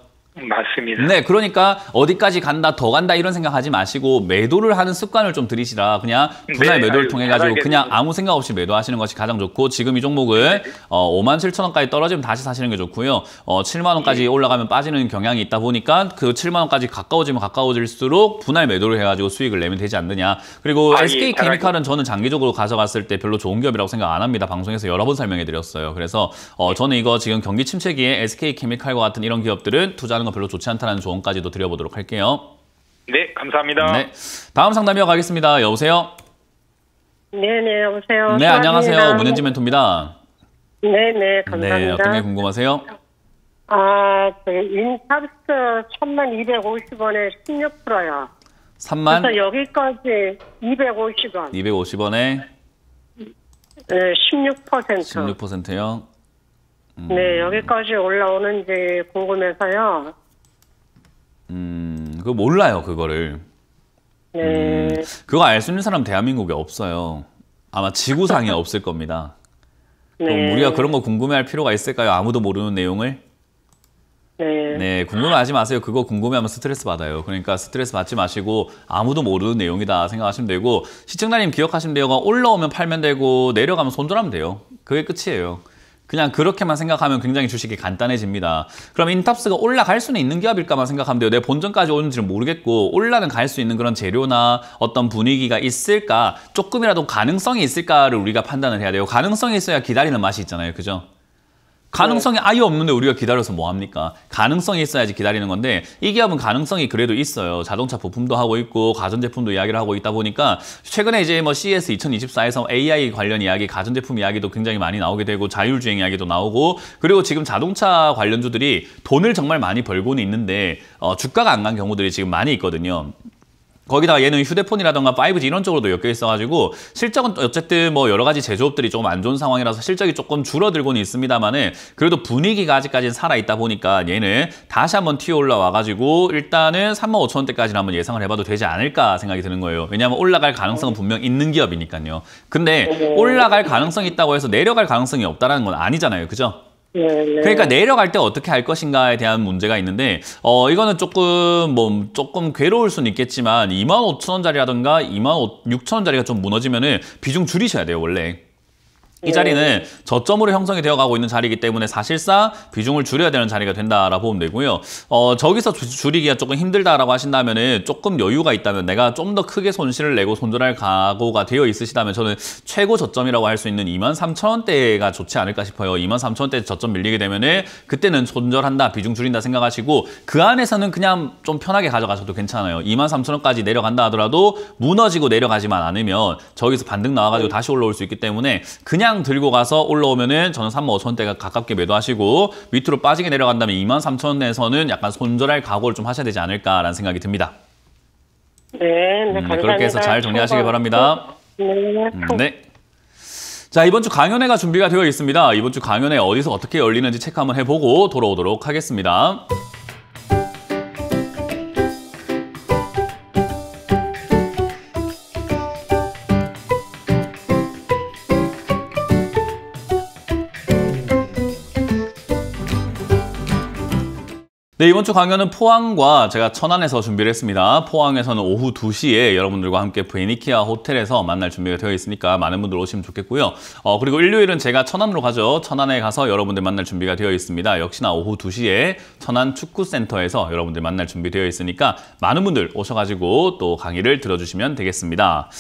Speaker 1: 맞습니다. 네, 그러니까 어디까지 간다, 더 간다 이런 생각하지 마시고 매도를 하는 습관을 좀 들이시라. 그냥 분할 네, 매도를 통해 가지고 그냥 아무 생각 없이 매도하시는 것이 가장 좋고 지금 이 종목은 네. 어, 5만 7천 원까지 떨어지면 다시 사시는 게 좋고요. 어, 7만 원까지 네. 올라가면 빠지는 경향이 있다 보니까 그 7만 원까지 가까워지면 가까워질수록 분할 매도를 해가지고 수익을 내면 되지 않느냐. 그리고 아, SK 예, 케미칼은 저는 장기적으로 가져갔을 때 별로 좋은 기업이라고 생각 안 합니다. 방송에서 여러 번 설명해 드렸어요. 그래서 어, 저는 이거 지금 경기 침체기에 SK 케미칼과 같은 이런 기업들은 투자하는 건 별로 좋지 않다는 조언까지도 드려보도록 할게요. 네, 감사합니다. 네, 다음 상담이어 가겠습니다. 여보세요? 네네, 네, 여보세요. 네, 안녕하세요. 문현지 멘토입니다. 네네, 네, 감사합니다. 네, 어떤 게 궁금하세요? 아, 인탑스 3,250원에 16%요. 3만? 그래서 여기까지 250원. 250원에? 네, 16%. 16%요. 음. 네, 여기까지 올라오는지 궁금해서요. 음, 그 몰라요, 그거를. 네. 음, 그거 알 수 있는 사람 대한민국에 없어요. 아마 지구상에 <laughs> 없을 겁니다. 네. 그럼 우리가 그런 거 궁금해할 필요가 있을까요? 아무도 모르는 내용을? 네. 네, 궁금해하지 마세요. 그거 궁금해하면 스트레스 받아요. 그러니까 스트레스 받지 마시고 아무도 모르는 내용이다 생각하시면 되고 시청자님 기억하시면 돼요. 올라오면 팔면 되고 내려가면 손절하면 돼요. 그게 끝이에요. 그냥 그렇게만 생각하면 굉장히 주식이 간단해집니다. 그럼 인탑스가 올라갈 수는 있는 기업일까만 생각하면 돼요. 내 본전까지 오는지는 모르겠고 올라는 갈 수 있는 그런 재료나 어떤 분위기가 있을까 조금이라도 가능성이 있을까를 우리가 판단을 해야 돼요. 가능성이 있어야 기다리는 맛이 있잖아요. 그죠? 가능성이 아예 없는데 우리가 기다려서 뭐합니까? 가능성이 있어야지 기다리는 건데 이 기업은 가능성이 그래도 있어요. 자동차 부품도 하고 있고 가전제품도 이야기를 하고 있다 보니까 최근에 이제 뭐 CES 2024에서 AI 관련 이야기, 가전제품 이야기도 굉장히 많이 나오게 되고 자율주행 이야기도 나오고 그리고 지금 자동차 관련주들이 돈을 정말 많이 벌고는 있는데 어, 주가가 안 간 경우들이 지금 많이 있거든요. 거기다가 얘는 휴대폰이라던가 5G 이런 쪽으로도 엮여 있어가지고 실적은 어쨌든 뭐 여러 가지 제조업들이 조금 안 좋은 상황이라서 실적이 조금 줄어들고는 있습니다만은 그래도 분위기가 아직까지는 살아있다 보니까 얘는 다시 한번 튀어 올라와가지고 일단은 3만 5천 원대까지는 한번 예상을 해봐도 되지 않을까 생각이 드는 거예요. 왜냐하면 올라갈 가능성은 어. 분명 있는 기업이니까요. 근데 어. 올라갈 가능성이 있다고 해서 내려갈 가능성이 없다는 건 아니잖아요. 그죠? 네, 네. 그러니까 내려갈 때 어떻게 할 것인가에 대한 문제가 있는데 어 이거는 조금 뭐 조금 괴로울 수는 있겠지만 2만 5천 원짜리라든가 2만 6천 원짜리가 좀 무너지면은 비중 줄이셔야 돼요 원래. 이 자리는 저점으로 형성이 되어가고 있는 자리이기 때문에 사실상 비중을 줄여야 되는 자리가 된다라고 보면 되고요. 어, 저기서 줄, 이기가 조금 힘들다라고 하신다면 조금 여유가 있다면 내가 좀 더 크게 손실을 내고 손절할 각오가 되어 있으시다면 저는 최고 저점이라고 할 수 있는 2만 3천 원대가 좋지 않을까 싶어요. 2만 3천 원대 저점 밀리게 되면 은 그때는 손절한다, 비중 줄인다 생각하시고 그 안에서는 그냥 좀 편하게 가져가셔도 괜찮아요. 2만 3천 원까지 내려간다 하더라도 무너지고 내려가지만 않으면 저기서 반등 나와가지고 다시 올라올 수 있기 때문에 그냥 그냥 들고 가서 올라오면은 저는 3만 5천대가 가깝게 매도하시고 밑으로 빠지게 내려간다면 2만 3천원에서는 약간 손절할 각오를 좀 하셔야 되지 않을까라는 생각이 듭니다. 네, 네 음, 그렇게 해서 잘 정리하시길 바랍니다. 네. 음, 네. 자 이번 주 강연회가 준비가 되어 있습니다. 이번 주 강연회 어디서 어떻게 열리는지 체크 한번 해보고 돌아오도록 하겠습니다. 네, 이번 주 강연은 포항과 제가 천안에서 준비를 했습니다. 포항에서는 오후 2시에 여러분들과 함께 베니키아 호텔에서 만날 준비가 되어 있으니까 많은 분들 오시면 좋겠고요. 어, 그리고 일요일은 제가 천안으로 가죠. 천안에 가서 여러분들 만날 준비가 되어 있습니다. 역시나 오후 2시에 천안 축구센터에서 여러분들 만날 준비되어 있으니까 많은 분들 오셔가지고 또 강의를 들어주시면 되겠습니다.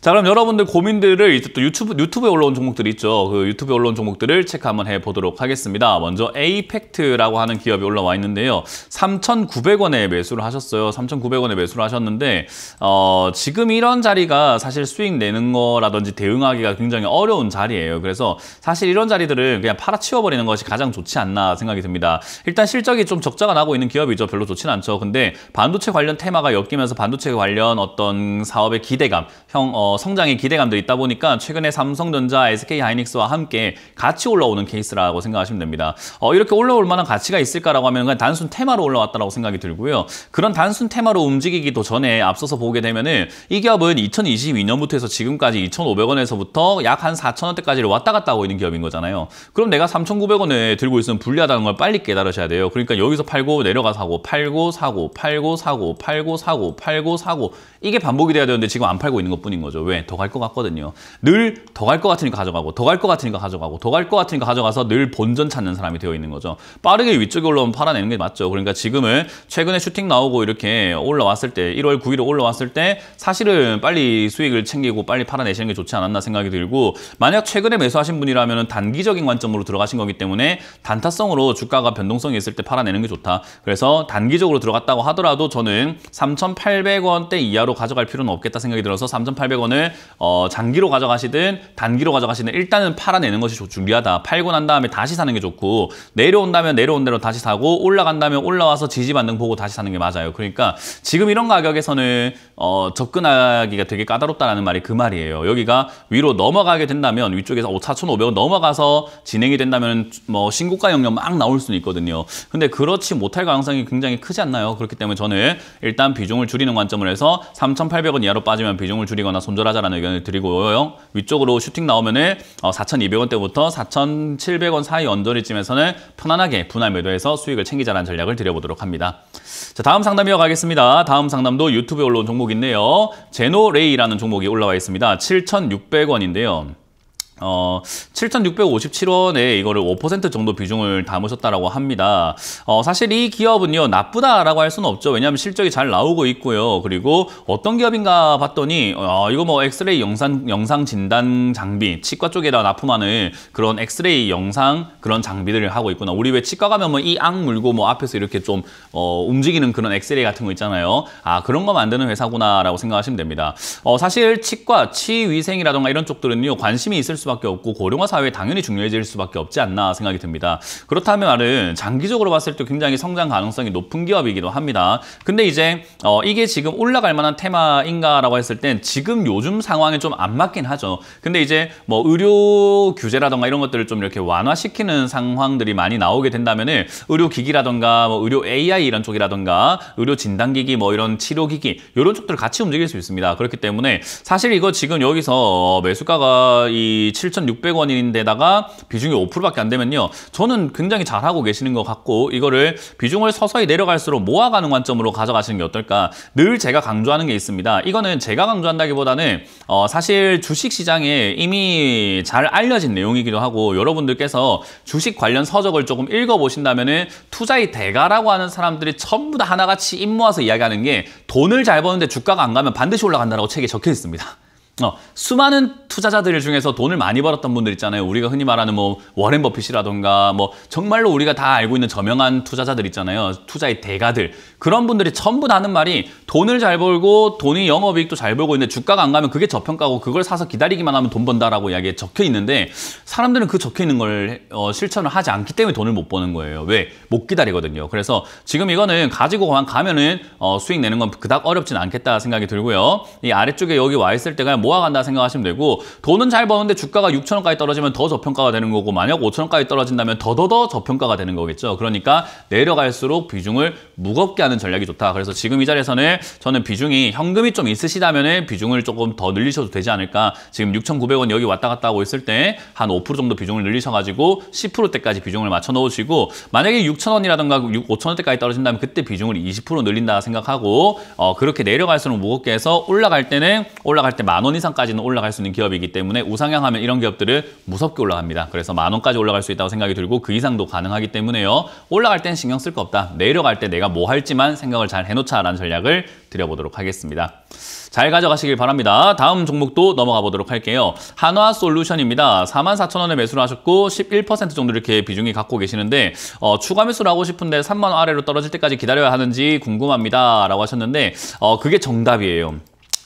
Speaker 1: 자 그럼 여러분들 고민들을 이제 또 유튜브, 유튜브에 올라온 종목들이 있죠. 그 유튜브에 올라온 종목들을 체크 한번 해보도록 하겠습니다. 먼저 에이펙트라고 하는 기업이 올라와 있는데요. 3,900원에 매수를 하셨어요. 3,900원에 매수를 하셨는데 어, 지금 이런 자리가 사실 수익 내는 거라든지 대응하기가 굉장히 어려운 자리예요. 그래서 사실 이런 자리들은 그냥 팔아치워버리는 것이 가장 좋지 않나 생각이 듭니다. 일단 실적이 좀 적자가 나고 있는 기업이죠. 별로 좋진 않죠. 근데 반도체 관련 테마가 엮이면서 반도체 관련 어떤 사업의 기대감, 형 어, 성장의 기대감도 있다 보니까 최근에 삼성전자, SK하이닉스와 함께 같이 올라오는 케이스라고 생각하시면 됩니다. 어, 이렇게 올라올 만한 가치가 있을까라고 하면 그냥 단순 테마로 올라왔다라고 생각이 들고요. 그런 단순 테마로 움직이기도 전에 앞서서 보게 되면은 이 기업은 2022년부터 해서 지금까지 2,500원에서부터 약 한 4,000원대까지를 왔다 갔다 하고 있는 기업인 거잖아요. 그럼 내가 3,900원에 들고 있으면 불리하다는 걸 빨리 깨달으셔야 돼요. 그러니까 여기서 팔고 내려가서 하고 팔고 사고 팔고 사고 팔고 사고 팔고 사고 이게 반복이 돼야 되는데 지금 안 팔고 있는 것뿐인 거죠. 거죠. 왜? 더 갈 것 같거든요. 늘 더 갈 것 같으니까 가져가고 더 갈 것 같으니까 가져가고 더 갈 것 같으니까 가져가서 늘 본전 찾는 사람이 되어 있는 거죠. 빠르게 위쪽에 올라오면 팔아내는 게 맞죠. 그러니까 지금은 최근에 슈팅 나오고 이렇게 올라왔을 때 1월 9일에 올라왔을 때 사실은 빨리 수익을 챙기고 빨리 팔아내시는 게 좋지 않았나 생각이 들고 만약 최근에 매수하신 분이라면 단기적인 관점으로 들어가신 거기 때문에 단타성으로 주가가 변동성이 있을 때 팔아내는 게 좋다. 그래서 단기적으로 들어갔다고 하더라도 저는 3,800원대 이하로 가져갈 필요는 없겠다 생각이 들어서 3,800원 부분을 어, 장기로 가져가시든 단기로 가져가시든 일단은 팔아내는 것이 중요하다. 팔고 난 다음에 다시 사는 게 좋고 내려온다면 내려온 대로 다시 사고 올라간다면 올라와서 지지 반등 보고 다시 사는 게 맞아요. 그러니까 지금 이런 가격에서는 어, 접근하기가 되게 까다롭다는 말이 그 말이에요. 여기가 위로 넘어가게 된다면 위쪽에서 4,500원 넘어가서 진행이 된다면 뭐 신고가 영역 막 나올 수는 있거든요. 근데 그렇지 못할 가능성이 굉장히 크지 않나요? 그렇기 때문에 저는 일단 비중을 줄이는 관점을 해서 3,800원 이하로 빠지면 비중을 줄이거나 손절 조절하자라는 의견을 드리고요. 위쪽으로 슈팅 나오면은 4,200원대부터 어, 4,700원 사이 언저리쯤에서는 편안하게 분할 매도해서 수익을 챙기자라는 전략을 드려보도록 합니다. 자, 다음 상담 이어가겠습니다. 다음 상담도 유튜브에 올라온 종목인데요. 제노레이라는 종목이 올라와 있습니다. 7,600원인데요. 어, 7,657원에 이거를 5% 정도 비중을 담으셨다라고 합니다. 어, 사실 이 기업은요, 나쁘다라고 할 수는 없죠. 왜냐하면 실적이 잘 나오고 있고요. 그리고 어떤 기업인가 봤더니, 어, 이거 뭐 엑스레이 영상, 영상 진단 장비, 치과 쪽에다 납품하는 그런 엑스레이 영상 그런 장비들을 하고 있구나. 우리 왜 치과 가면 뭐이악 물고 뭐 앞에서 이렇게 좀, 어, 움직이는 그런 엑스레이 같은 거 있잖아요. 아, 그런 거 만드는 회사구나라고 생각하시면 됩니다. 어, 사실 치과, 치위생이라던가 이런 쪽들은요, 관심이 있을 수 수밖에 없고 고령화 사회 에 당연히 중요해질 수밖에 없지 않나 생각이 듭니다. 그렇다면 말은 장기적으로 봤을 때 굉장히 성장 가능성이 높은 기업이기도 합니다. 근데 이제 어, 이게 지금 올라갈 만한 테마인가라고 했을 땐 지금 요즘 상황에 좀 안 맞긴 하죠. 근데 이제 뭐 의료 규제라던가 이런 것들을 좀 이렇게 완화시키는 상황들이 많이 나오게 된다면 의료기기라던가 뭐 의료 AI 이런 쪽이라던가 의료 진단기기 뭐 이런 치료기기 이런 쪽들을 같이 움직일 수 있습니다. 그렇기 때문에 사실 이거 지금 여기서 어, 매수가가 이 7,600원인데다가 비중이 5%밖에 안 되면요. 저는 굉장히 잘하고 계시는 것 같고 이거를 비중을 서서히 내려갈수록 모아가는 관점으로 가져가시는 게 어떨까. 늘 제가 강조하는 게 있습니다. 이거는 제가 강조한다기보다는 어, 사실 주식시장에 이미 잘 알려진 내용이기도 하고 여러분들께서 주식 관련 서적을 조금 읽어보신다면 은 투자의 대가라고 하는 사람들이 전부 다 하나같이 입모아서 이야기하는 게 돈을 잘 버는데 주가가 안 가면 반드시 올라간다라고 책에 적혀 있습니다. 어, 수많은 투자자들 중에서 돈을 많이 벌었던 분들 있잖아요. 우리가 흔히 말하는 뭐 워렌 버핏이라던가 뭐 정말로 우리가 다 알고 있는 저명한 투자자들 있잖아요. 투자의 대가들. 그런 분들이 전부 다 하는 말이 돈을 잘 벌고 돈이 영업이익도 잘 벌고 있는데 주가가 안 가면 그게 저평가고 그걸 사서 기다리기만 하면 돈 번다라고 이야기에 적혀 있는데 사람들은 그 적혀 있는 걸 어, 실천을 하지 않기 때문에 돈을 못 버는 거예요. 왜? 못 기다리거든요. 그래서 지금 이거는 가지고 가면은 어, 수익 내는 건 그닥 어렵진 않겠다 생각이 들고요. 이 아래쪽에 여기 와 있을 때가 뭐 모아간다 생각하시면 되고 돈은 잘 버는데 주가가 6천 원까지 떨어지면 더 저평가가 되는 거고 만약 5천 원까지 떨어진다면 더더더 저평가가 되는 거겠죠. 그러니까 내려갈수록 비중을 무겁게 하는 전략이 좋다. 그래서 지금 이 자리에서는 저는 비중이 현금이 좀 있으시다면 비중을 조금 더 늘리셔도 되지 않을까. 지금 6,900원 여기 왔다 갔다 하고 있을 때 한 5% 정도 비중을 늘리셔가지고 10%대까지 비중을 맞춰 놓으시고 만약에 6,000원이라든가 5,000원대까지 떨어진다면 그때 비중을 20% 늘린다 생각하고 어, 그렇게 내려갈수록 무겁게 해서 올라갈 때는 올라갈 때 만원 만원 이상까지는 올라갈 수 있는 기업이기 때문에 우상향하면 이런 기업들을 무섭게 올라갑니다. 그래서 만 원까지 올라갈 수 있다고 생각이 들고 그 이상도 가능하기 때문에요. 올라갈 땐 신경 쓸 거 없다. 내려갈 때 내가 뭐 할지만 생각을 잘 해놓자라는 전략을 드려보도록 하겠습니다. 잘 가져가시길 바랍니다. 다음 종목도 넘어가 보도록 할게요. 한화솔루션입니다. 44,000원에 매수를 하셨고 11% 정도 이렇게 비중이 갖고 계시는데 어, 추가 매수를 하고 싶은데 3만 원 아래로 떨어질 때까지 기다려야 하는지 궁금합니다. 라고 하셨는데 어, 그게 정답이에요.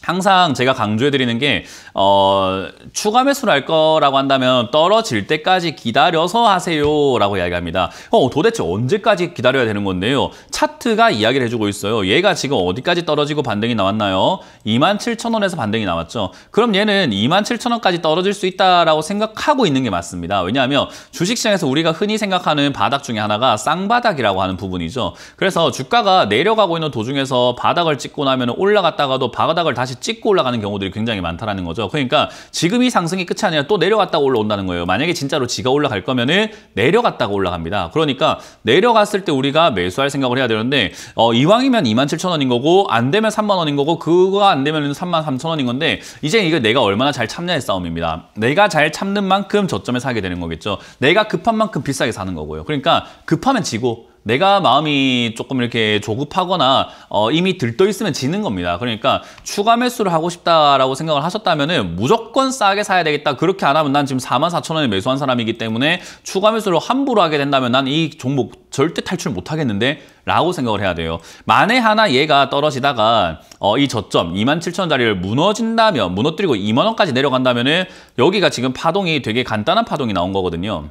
Speaker 1: 항상 제가 강조해드리는 게 어, 추가 매수를 할 거라고 한다면 떨어질 때까지 기다려서 하세요라고 이야기합니다. 어, 도대체 언제까지 기다려야 되는 건데요? 차트가 이야기를 해주고 있어요. 얘가 지금 어디까지 떨어지고 반등이 나왔나요? 27,000원에서 반등이 나왔죠. 그럼 얘는 27,000원까지 떨어질 수 있다라고 생각하고 있는 게 맞습니다. 왜냐하면 주식시장에서 우리가 흔히 생각하는 바닥 중에 하나가 쌍바닥이라고 하는 부분이죠. 그래서 주가가 내려가고 있는 도중에서 바닥을 찍고 나면 올라갔다가도 바닥을 다시 다시 찍고 올라가는 경우들이 굉장히 많다라는 거죠. 그러니까 지금 이 상승이 끝이 아니라 또 내려갔다가 올라온다는 거예요. 만약에 진짜로 지가 올라갈 거면은 내려갔다가 올라갑니다. 그러니까 내려갔을 때 우리가 매수할 생각을 해야 되는데 어, 이왕이면 27,000원인 거고 안 되면 3만 원인 거고 그거 안 되면 33,000원인 건데 이제 이거 내가 얼마나 잘 참냐의 싸움입니다. 내가 잘 참는 만큼 저점에 사게 되는 거겠죠. 내가 급한 만큼 비싸게 사는 거고요. 그러니까 급하면 지고 내가 마음이 조금 이렇게 조급하거나 어, 이미 들떠 있으면 지는 겁니다. 그러니까 추가 매수를 하고 싶다라고 생각을 하셨다면 무조건 싸게 사야 되겠다. 그렇게 안 하면 난 지금 44,000원에 매수한 사람이기 때문에 추가 매수를 함부로 하게 된다면 난 이 종목 절대 탈출 못하겠는데 라고 생각을 해야 돼요. 만에 하나 얘가 떨어지다가 어, 이 저점 27,000원짜리를 무너진다면 무너뜨리고 2만원까지 내려간다면 여기가 지금 파동이 되게 간단한 파동이 나온 거거든요.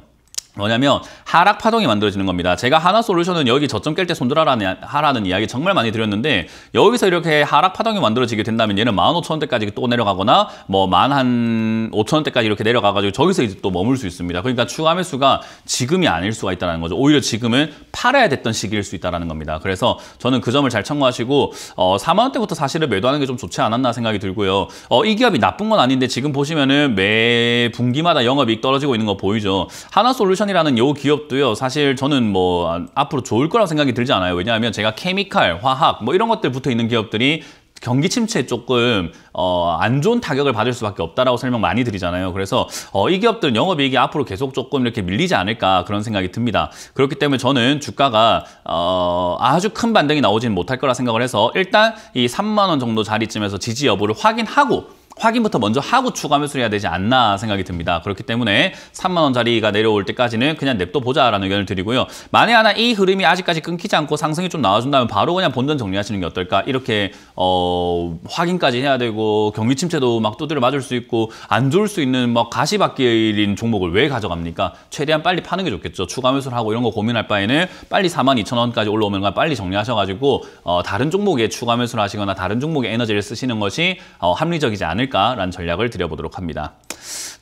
Speaker 1: 뭐냐면 하락 파동이 만들어지는 겁니다. 제가 하나 솔루션은 여기 저점 깰 때 손절하라는 하라는 이야기 정말 많이 드렸는데 여기서 이렇게 하락 파동이 만들어지게 된다면 얘는 15,000원대까지 또 내려가거나 뭐 만한 5,000원대까지 이렇게 내려가가지고 저기서 이제 또 머물 수 있습니다. 그러니까 추가 매수가 지금이 아닐 수가 있다는 거죠. 오히려 지금은 팔아야 됐던 시기일 수 있다는 겁니다. 그래서 저는 그 점을 잘 참고하시고 어, 4만원대부터 사실은 매도하는 게 좀 좋지 않았나 생각이 들고요. 어, 이 기업이 나쁜 건 아닌데 지금 보시면은 매 분기마다 영업이익 떨어지고 있는 거 보이죠. 하나 솔루션 컬렉이라는요 기업도요. 사실 저는 뭐 앞으로 좋을 거라고 생각이 들지 않아요. 왜냐하면 제가 케미칼, 화학 뭐 이런 것들 붙어 있는 기업들이 경기 침체에 조금 어, 안 좋은 타격을 받을 수밖에 없다라고 설명 많이 드리잖아요. 그래서 어, 이기업들 영업이익이 앞으로 계속 조금 이렇게 밀리지 않을까 그런 생각이 듭니다. 그렇기 때문에 저는 주가가 어, 아주 큰 반등이 나오지는 못할 거라 생각을 해서 일단 이 3만 원 정도 자리쯤에서 지지 여부를 확인하고 확인부터 먼저 하고 추가 매수를 해야 되지 않나 생각이 듭니다. 그렇기 때문에 3만 원짜리가 내려올 때까지는 그냥 냅둬 보자라는 의견을 드리고요. 만에 하나 이 흐름이 아직까지 끊기지 않고 상승이 좀 나와준다면 바로 그냥 본전 정리하시는 게 어떨까 이렇게 어, 확인까지 해야 되고 경기 침체도 막 두드려 맞을 수 있고 안 좋을 수 있는 막 가시밭길인 종목을 왜 가져갑니까? 최대한 빨리 파는 게 좋겠죠. 추가 매수를 하고 이런 거 고민할 바에는 빨리 4만 2천 원까지 올라오면 빨리 정리하셔가지고 어, 다른 종목에 추가 매수를 하시거나 다른 종목에 에너지를 쓰시는 것이 어, 합리적이지 않을 않을까라는 전략을 드려보도록 합니다.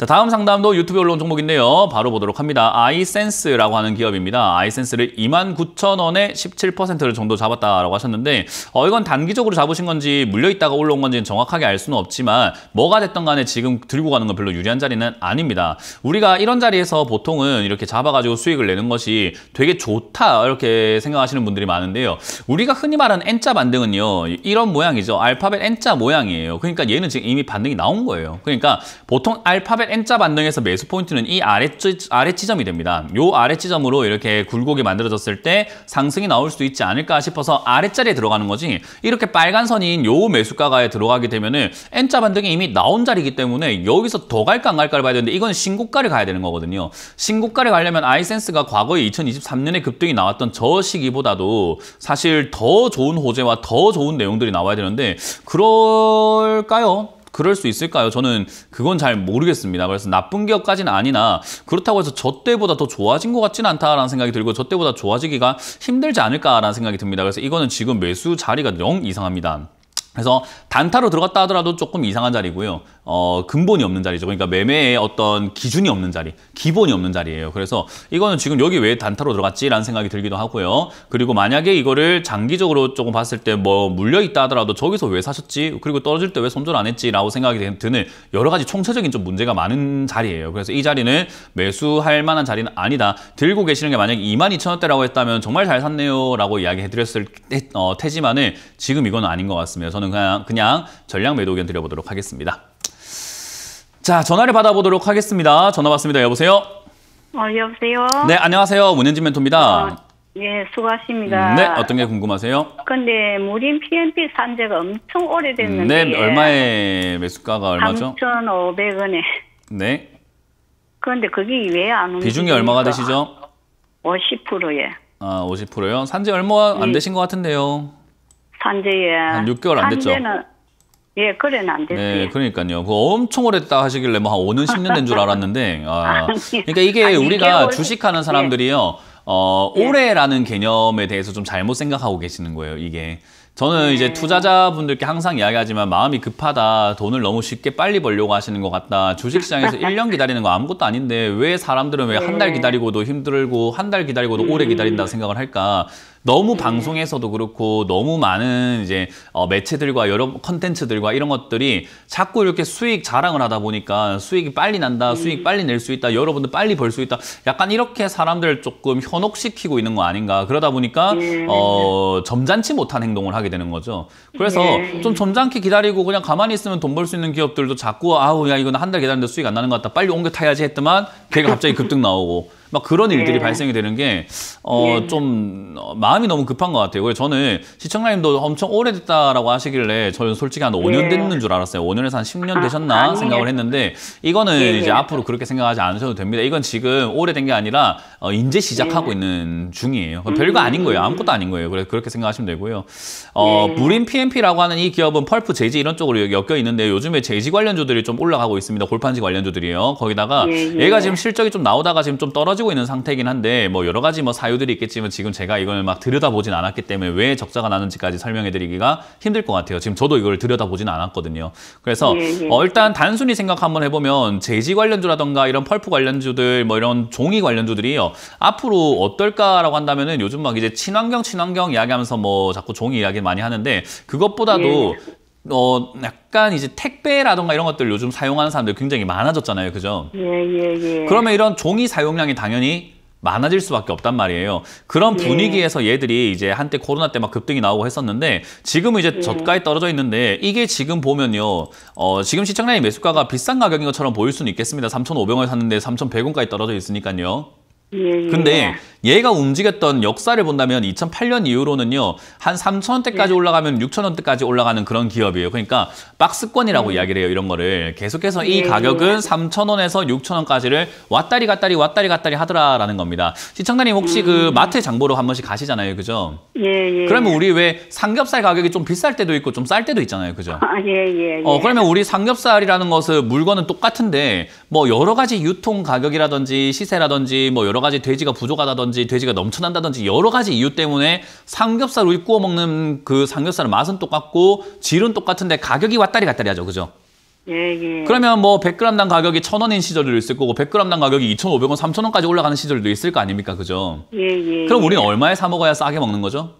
Speaker 1: 다음 상담도 유튜브에 올 종목인데요. 바로 보도록 합니다. 아이센스라고 하는 기업입니다. 아이센스를 29,000원에 17% 정도 잡았다라고 하셨는데 어, 이건 단기적으로 잡으신 건지 물려있다가 올라온 건지는 정확하게 알 수는 없지만 뭐가 됐던 간에 지금 들고 가는 건 별로 유리한 자리는 아닙니다. 우리가 이런 자리에서 보통은 이렇게 잡아가지고 수익을 내는 것이 되게 좋다 이렇게 생각하시는 분들이 많은데요. 우리가 흔히 말하는 N자 반등은요. 이런 모양이죠. 알파벳 N자 모양이에요. 그러니까 얘는 지금 이미 반등이 나온 거예요. 그러니까 보통 알파벳 N자 반등에서 매수 포인트는 이 아래, 아래 지점이 됩니다. 이 아래 지점으로 이렇게 굴곡이 만들어졌을 때 상승이 나올 수 있지 않을까 싶어서 아래자리에 들어가는 거지 이렇게 빨간 선인 이 매수가가에 들어가게 되면 은 N자 반등이 이미 나온 자리이기 때문에 여기서 더 갈까 안 갈까를 봐야 되는데 이건 신고가를 가야 되는 거거든요. 신고가를 가려면 아이센스가 과거에 2023년에 급등이 나왔던 저 시기보다도 사실 더 좋은 호재와 더 좋은 내용들이 나와야 되는데 그럴까요? 그럴 수 있을까요? 저는 그건 잘 모르겠습니다. 그래서 나쁜 기업까지는 아니나 그렇다고 해서 저 때보다 더 좋아진 것 같지는 않다라는 생각이 들고 저 때보다 좋아지기가 힘들지 않을까라는 생각이 듭니다. 그래서 이거는 지금 매수 자리가 영 이상합니다. 그래서 단타로 들어갔다 하더라도 조금 이상한 자리고요. 어, 근본이 없는 자리죠. 그러니까 매매의 어떤 기준이 없는 자리, 기본이 없는 자리예요. 그래서 이거는 지금 여기 왜 단타로 들어갔지라는 생각이 들기도 하고요. 그리고 만약에 이거를 장기적으로 조금 봤을 때 뭐 물려 있다 하더라도 저기서 왜 사셨지? 그리고 떨어질 때 왜 손절 안 했지?라고 생각이 드는 여러 가지 총체적인 좀 문제가 많은 자리예요. 그래서 이 자리는 매수할 만한 자리는 아니다. 들고 계시는 게 만약에 22,000원대라고 했다면 정말 잘 샀네요라고 이야기해 드렸을 어, 테지만은 지금 이건 아닌 것 같습니다. 저는 그냥, 그냥 전략 매도 의견 드려보도록 하겠습니다. 자, 전화를 받아보도록 하겠습니다. 전화 받습니다. 여보세요? 어, 여보세요? 네, 안녕하세요. 문현진 멘토입니다. 어, 예, 수고하십니다. 음, 네, 어떤 게 궁금하세요? 근데 무림 PNP 산 지가 엄청 오래됐는데 음, 네, 얼마에 매수가가 얼마죠? 3,500원에. 네. 그런데 그게 왜안 비중이 얼마가 되시죠? 50%예. 아, 50%요? 산지 얼마 안 예. 되신 것 같은데요. 탄지에 한 6개월 안 됐죠? 탄지는 예, 그래는 안 됐어요. 네, 그러니까요. 그 엄청 오래다 됐 하시길래 뭐한 5년, 10년 된 줄 알았는데, <laughs> 아, 그러니까 이게 아니, 우리가 2개월... 주식하는 예. 사람들이요, 어, 예. 어, 올해라는 개념에 대해서 좀 잘못 생각하고 계시는 거예요, 이게. 저는 네. 이제 투자자분들께 항상 이야기하지만 마음이 급하다, 돈을 너무 쉽게 빨리 벌려고 하시는 것 같다, 주식시장에서 1년 기다리는 거 아무것도 아닌데 왜 사람들은 왜 한달 네. 기다리고도 힘들고 한 달 기다리고도 오래 기다린다 음. 생각을 할까? 너무 네. 방송에서도 그렇고 너무 많은 이제 어, 매체들과 여러 컨텐츠들과 이런 것들이 자꾸 이렇게 수익 자랑을 하다 보니까 수익이 빨리 난다, 네. 수익 빨리 낼 수 있다, 여러분들 빨리 벌 수 있다. 약간 이렇게 사람들을 조금 현혹시키고 있는 거 아닌가. 그러다 보니까 네. 어, 점잖지 못한 행동을 하게 되는 거죠. 그래서 좀 점잖게 기다리고 그냥 가만히 있으면 돈 벌 수 있는 기업들도 자꾸 아우 야이거는한달기다리는데 수익 안 나는 것 같다. 빨리 옮겨 타야지 했더만 걔가 갑자기 급등 나오고 막 그런 네. 일들이 네. 발생이 되는 게 어좀 네. 어, 마음이 너무 급한 것 같아요. 그래서 저는 시청자님도 엄청 오래됐다라고 하시길래 저는 솔직히 한 5년 네. 됐는 줄 알았어요. 5년에서 한 10년 아, 되셨나 아니에요. 생각을 했는데 이거는 네, 이제 앞으로 그렇게 생각하지 않으셔도 됩니다. 이건 지금 오래된 게 아니라 어, 이제 시작하고 있는 중이에요. 별거 음. 아닌 거예요. 아무것도 아닌 거예요. 그래서 그렇게 생각하시면 되고요. 어, 무림 PMP라고 하는 이 기업은 펄프 제지 이런 쪽으로 엮여 있는데 요즘에 제지 관련주들이 좀 올라가고 있습니다. 골판지 관련주들이요. 거기다가 예, 예. 얘가 지금 실적이 좀 나오다가 지금 좀 떨어지고 가지고 있는 상태긴 이 한데 뭐 여러 가지 뭐 사유들이 있겠지만 지금 제가 이걸 막 들여다보진 않았기 때문에 왜 적자가 나는지까지 설명해드리기가 힘들 것 같아요. 지금 저도 이걸 들여다보진 않았거든요. 그래서 음, 음. 어, 일단 단순히 생각 한번 해보면 재지 관련주라던가 이런 펄프 관련주들 뭐 이런 종이 관련주들이요. 어, 앞으로 어떨까라고 한다면은 요즘 막 이제 친환경 친환경 이야기하면서 뭐 자꾸 종이 이야기 많이 하는데 그것보다도 음. 어 약간 이제 택배라던가 이런 것들 요즘 사용하는 사람들 굉장히 많아졌잖아요. 그죠? 예, 예, 예. 그러면 이런 종이 사용량이 당연히 많아질 수밖에 없단 말이에요. 그런 예. 분위기에서 얘들이 이제 한때 코로나 때 막 급등이 나오고 했었는데 지금은 이제 예. 저가에 떨어져 있는데 이게 지금 보면요. 어, 지금 시청량의 매수가가 비싼 가격인 것처럼 보일 수는 있겠습니다. 삼천오백 원 샀는데 삼천백 원까지 떨어져 있으니까요. 예, 예. 근데 얘가 움직였던 역사를 본다면 2008년 이후로는요. 한3천원대까지 예. 올라가면 6천원대까지 올라가는 그런 기업이에요. 그러니까 박스권이라고 음. 이야기를 해요. 이런 거를. 계속해서 이 가격은 3천원에서6천원까지를 왔다리 갔다리 왔다리 갔다리 하더라라는 겁니다. 시청자님 혹시 그 음. 그 마트 장보러 한 번씩 가시잖아요. 그죠? 예, 그러면 우리 왜 삼겹살 가격이 좀 비쌀 때도 있고 좀 쌀 때도 있잖아요. 그죠? 아, 예, 예. 어, 그러면 우리 삼겹살이라는 것은 물건은 똑같은데 뭐 여러 가지 유통 가격이라든지 시세라든지 뭐 여러 가지 돼지가 부족하다든지 돼지가 넘쳐난다든지 여러 가지 이유 때문에 삼겹살을 구워 먹는 그 삼겹살 의 맛은 똑같고 질은 똑같은데 가격이 왔다리 갔다리 하죠. 그죠? 예, 예. 그러면 뭐 100g당 가격이 1,000원인 시절도 있을 거고 100g당 가격이 2,500원, 3,000원까지 올라가는 시절도 있을 거 아닙니까? 그죠? 예, 예. 그럼 우리는 얼마에 사 먹어야 싸게 먹는 거죠?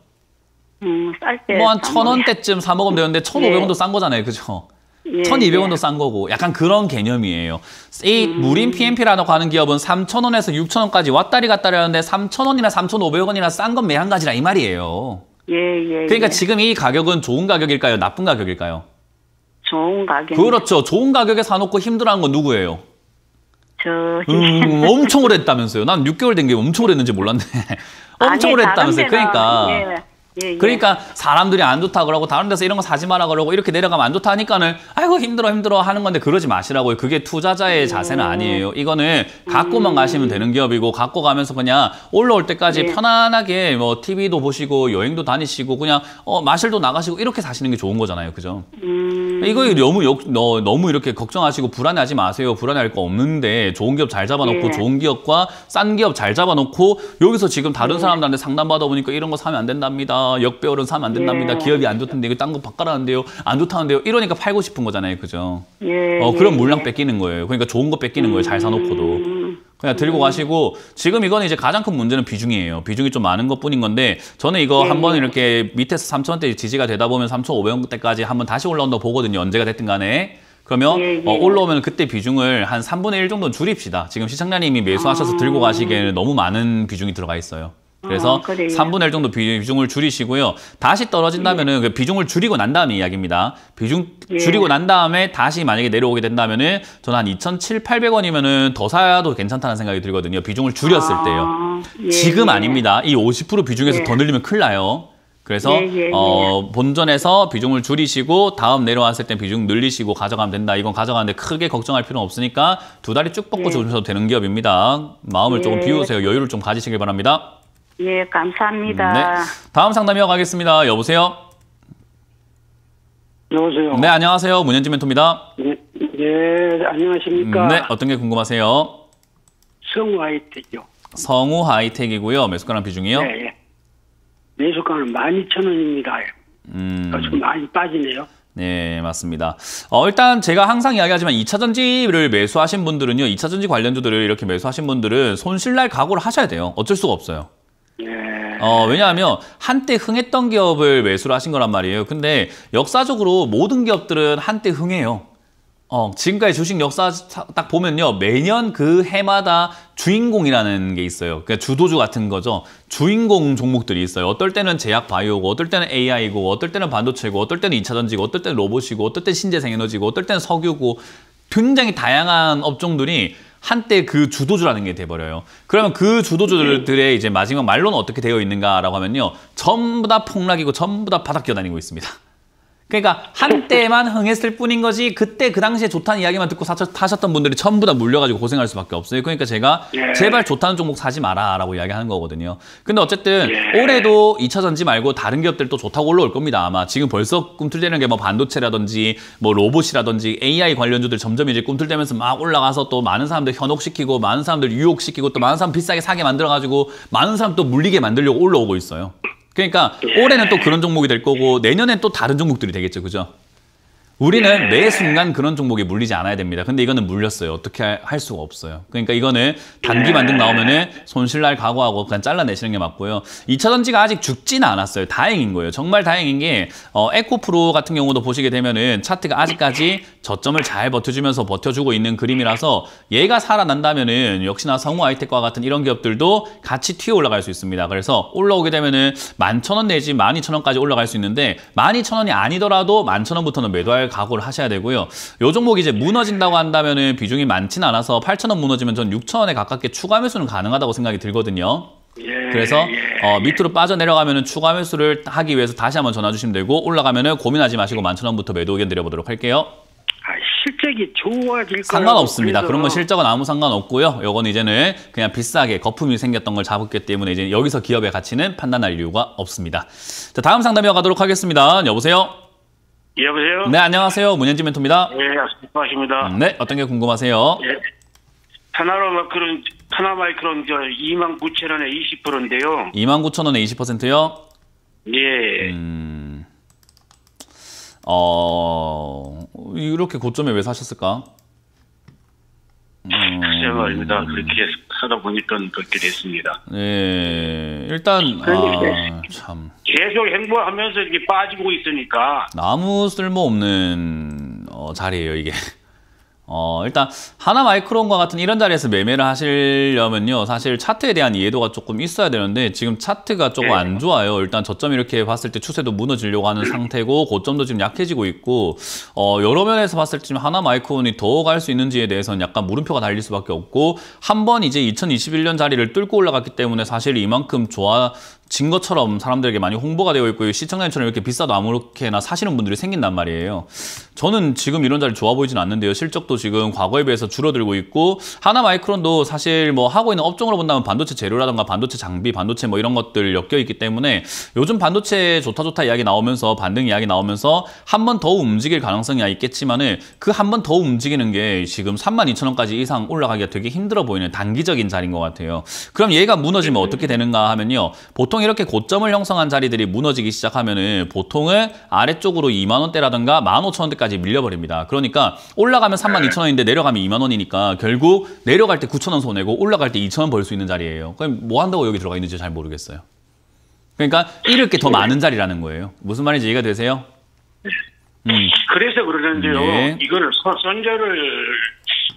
Speaker 1: 음, 쌀 때. 뭐한 1,000원대쯤 사 먹으면 되는데 1,500원도 예. 싼 거잖아요. 그죠? 예, 1,200원도 예. 싼 거고 약간 그런 개념이에요. 이 음. 무림 PMP라고 하는 기업은 3,000원에서 6,000원까지 왔다리 갔다리 하는데 3,000원이나 3,500원이나 싼 건 매한가지라 이 말이에요. 예, 예. 예. 그러니까 예. 지금 이 가격은 좋은 가격일까요? 나쁜 가격일까요? 좋은 가격. 그렇죠. 좋은 가격에 사놓고 힘들어하는건 누구예요? 저. 음, 음, 음, 엄청 오래 했다면서요. 난 6개월 된 게 엄청 오래 했는지 몰랐네. <laughs> 엄청 오래 했다면서요. 그러니까. 예. 예, 예. 그러니까 사람들이 안 좋다 그러고 다른 데서 이런 거 사지 마라 그러고 이렇게 내려가면 안 좋다 하니까는 아이고 힘들어 힘들어 하는 건데 그러지 마시라고요. 그게 투자자의 음. 자세는 아니에요. 이거는 갖고만 음. 가시면 되는 기업이고 갖고 가면서 그냥 올라올 때까지 예. 편안하게 뭐 TV도 보시고 여행도 다니시고 그냥 어 마실도 나가시고 이렇게 사시는 게 좋은 거잖아요. 그죠? 음. 이거 너무 역, 너, 너무 이렇게 걱정하시고 불안해하지 마세요. 불안해할 거 없는데 좋은 기업 잘 잡아놓고 예. 좋은 기업과 싼 기업 잘 잡아놓고 여기서 지금 다른 사람들한테 상담받아 보니까 이런 거 사면 안 된답니다. 역배열은 사면 안 된답니다. 예. 기업이 안 좋던데 이거 딴 거 바꿔라는데요. 안 좋다는데요. 이러니까 팔고 싶은 거잖아요. 그죠? 예. 어, 그런 물량 예. 뺏기는 거예요. 그러니까 좋은 거 뺏기는 거예요. 잘 사놓고도. 음, 음, 음. 그냥 들고 가시고 지금 이거는 이제 가장 큰 문제는 비중이에요. 비중이 좀 많은 것뿐인 건데 저는 이거 네. 한번 예. 이렇게 밑에서 3천원대 지지가 되다 보면 3,500원대까지 한번 다시 올라온다고 보거든요. 언제가 됐든 간에. 그러면 예, 예. 어, 올라오면 그때 비중을 한 3분의 1 정도 줄입시다. 지금 시청자님이 매수하셔서 아... 들고 가시기에는 너무 많은 비중이 들어가 있어요. 그래서 어, 3분의 1 정도 비중을 줄이시고요. 다시 떨어진다면 은그 비중을 줄이고 난 다음에 이야기입니다. 비중 예. 줄이고 난 다음에 다시 만약에 내려오게 된다면 은 저는 한 2,700원이면 은더 사도 야 괜찮다는 생각이 들거든요. 비중을 줄였을 아, 때요. 예, 지금 예. 아닙니다. 이 50% 비중에서 예. 더 늘리면 큰일 나요. 그래서 예, 어, 본전에서 비중을 줄이시고 다음 내려왔을 때 비중 늘리시고 가져가면 된다. 이건 가져가는데 크게 걱정할 필요는 없으니까 두 다리 쭉 뻗고 예. 주셔도 되는 기업입니다. 마음을 조금 비우세요. 여유를 좀 가지시길 바랍니다. 예, 감사합니다. 네. 다음 상담 이어가겠습니다. 여보세요? 네, 여보세요? 네, 안녕하세요. 문현지 멘토입니다. 네, 네 안녕하십니까? 네, 어떤 게 궁금하세요? 성우 하이텍이요. 성우 하이텍이고요. 매수가랑 비중이요? 네, 예. 매수가는 12,000원입니다. 음. 많이 빠지네요. 네, 맞습니다. 어, 일단 제가 항상 이야기하지만 2차 전지를 매수하신 분들은요, 2차 전지 관련주들을 이렇게 매수하신 분들은 손실날 각오를 하셔야 돼요. 어쩔 수가 없어요. 예. 어, 왜냐하면 한때 흥했던 기업을 매수를 하신 거란 말이에요. 근데 역사적으로 모든 기업들은 한때 흥해요. 어, 지금까지 주식 역사 딱 보면요. 매년 그 해마다 주인공이라는 게 있어요. 그러니까 주도주 같은 거죠. 주인공 종목들이 있어요. 어떨 때는 제약 바이오고, 어떨 때는 AI고, 어떨 때는 반도체고, 어떨 때는 이차 전지고, 어떨 때는 로봇이고, 어떨 때는 신재생 에너지고, 어떨 때는 석유고, 굉장히 다양한 업종들이 한때 그 주도주라는 게 돼버려요. 그러면 그 주도주들의 이제 마지막 말로는 어떻게 되어 있는가라고 하면요. 전부 다 폭락이고 전부 다 바닥 기어다니고 있습니다. 그러니까 한때만 흥했을 뿐인 거지 그때 그 당시에 좋다는 이야기만 듣고 사, 타셨던 분들이 전부 다 물려가지고 고생할 수밖에 없어요. 그러니까 제가 예. 제발 좋다는 종목 사지 마라라고 이야기하는 거거든요. 근데 어쨌든 예. 올해도 2차전지 말고 다른 기업들 도 좋다고 올라올 겁니다. 아마 지금 벌써 꿈틀대는 게 뭐 반도체라든지 뭐 로봇이라든지 AI 관련주들 점점 이제 꿈틀대면서 막 올라가서 또 많은 사람들 현혹시키고 많은 사람들 유혹시키고 또 많은 사람 비싸게 사게 만들어가지고 많은 사람 또 물리게 만들려고 올라오고 있어요. 그러니까 올해는 또 그런 종목이 될 거고 내년엔 또 다른 종목들이 되겠죠, 그죠? 우리는 매 순간 그런 종목에 물리지 않아야 됩니다. 근데 이거는 물렸어요. 어떻게 할 수가 없어요. 그러니까 이거는 단기 반등 네. 나오면은 손실날 각오하고 그냥 잘라내시는 게 맞고요. 2차 전지가 아직 죽지는 않았어요. 다행인 거예요. 정말 다행인 게 어, 에코프로 같은 경우도 보시게 되면은 차트가 아직까지 저점을 잘 버텨주면서 버텨주고 있는 그림이라서 얘가 살아난다면은 역시나 성우 아이텍과 같은 이런 기업들도 같이 튀어 올라갈 수 있습니다. 그래서 올라오게 되면은 11,000원 내지 12,000원까지 올라갈 수 있는데 12,000원이 아니더라도 11,000원부터는 매도할 각오를 하셔야 되고요. 요 종목이 이제 무너진다고 한다면 비중이 많진 않아서 8,000원 무너지면 전 6,000원에 가깝게 추가 매수는 가능하다고 생각이 들거든요. 예, 예. 그래서 어, 밑으로 빠져내려가면 추가 매수를 하기 위해서 다시 한번 전화 주시면 되고 올라가면 고민하지 마시고 1만0 원부터 매도 의견 드려보도록 할게요. 아, 실적이 좋아질 상관없습니다. 그래서... 그런 건 실적은 아무 상관없고요. 이건 이제는 그냥 비싸게 거품이 생겼던 걸 잡았기 때문에 이제 여기서 기업의 가치는 판단할 이유가 없습니다. 자, 다음 상담이어 가도록 하겠습니다. 여보세요? 여보세요? 네, 안녕하세요. 문현지 멘토입니다. 예, 안녕하십니다. 음, 네, 어떤 게 궁금하세요? 예. 하나로 마크론, 하나 마이크론 2만 9천 원에 20%인데요. 2만 9천 원에 20%요? 예. 음, 어, 이렇게 고점에 왜 사셨을까? 글쎄 말입니다. 음. 그렇게 하다 보니까 그렇게 됐습니다. 예, 일단 그 아, 참 계속 행보하면서 이렇게 빠지고 있으니까 아무 쓸모 없는 어, 자리예요 이게. 어, 일단 하나 마이크론과 같은 이런 자리에서 매매를 하시려면요. 사실 차트에 대한 이해도가 조금 있어야 되는데 지금 차트가 조금 네. 안 좋아요. 일단 저점 이렇게 봤을 때 추세도 무너지려고 하는 상태고 고점도 지금 약해지고 있고 어, 여러 면에서 봤을 때 지금 하나 마이크론이 더 갈 수 있는지에 대해서는 약간 물음표가 달릴 수밖에 없고 한번 이제 2021년 자리를 뚫고 올라갔기 때문에 사실 이만큼 좋아 진 것처럼 사람들에게 많이 홍보가 되어 있고 시청자님처럼 이렇게 비싸도 아무렇게나 사시는 분들이 생긴단 말이에요. 저는 지금 이런 자리 좋아 보이진 않는데요. 실적도 지금 과거에 비해서 줄어들고 있고 하나 마이크론도 사실 뭐 하고 있는 업종으로 본다면 반도체 재료라든가 반도체 장비, 반도체 뭐 이런 것들 엮여 있기 때문에 요즘 반도체 좋다 좋다 이야기 나오면서 반등 이야기 나오면서 한 번 더 움직일 가능성이 있겠지만은 그 한 번 더 움직이는 게 지금 32,000원까지 이상 올라가기가 되게 힘들어 보이는 단기적인 자리인 것 같아요. 그럼 얘가 무너지면 어떻게 되는가 하면요. 보통 보통 이렇게 고점을 형성한 자리들이 무너지기 시작하면은 보통은 아래쪽으로 2만 원대라든가 1 5 0 0 0 원대까지 밀려버립니다. 그러니까 올라가면 3 2 0 0 0 원인데 내려가면 2만 원이니까 결국 내려갈 때9 0 0 0원 손해고 올라갈 때2 0 0 0원벌 수 있는 자리예요. 그럼 뭐 한다고 여기 들어가 있는지 잘 모르겠어요. 그러니까 이을게더 네. 많은 자리라는 거예요. 무슨 말인지 이해가 되세요? 네. 음. 그래서 그러는데요. 네. 이거를 선전을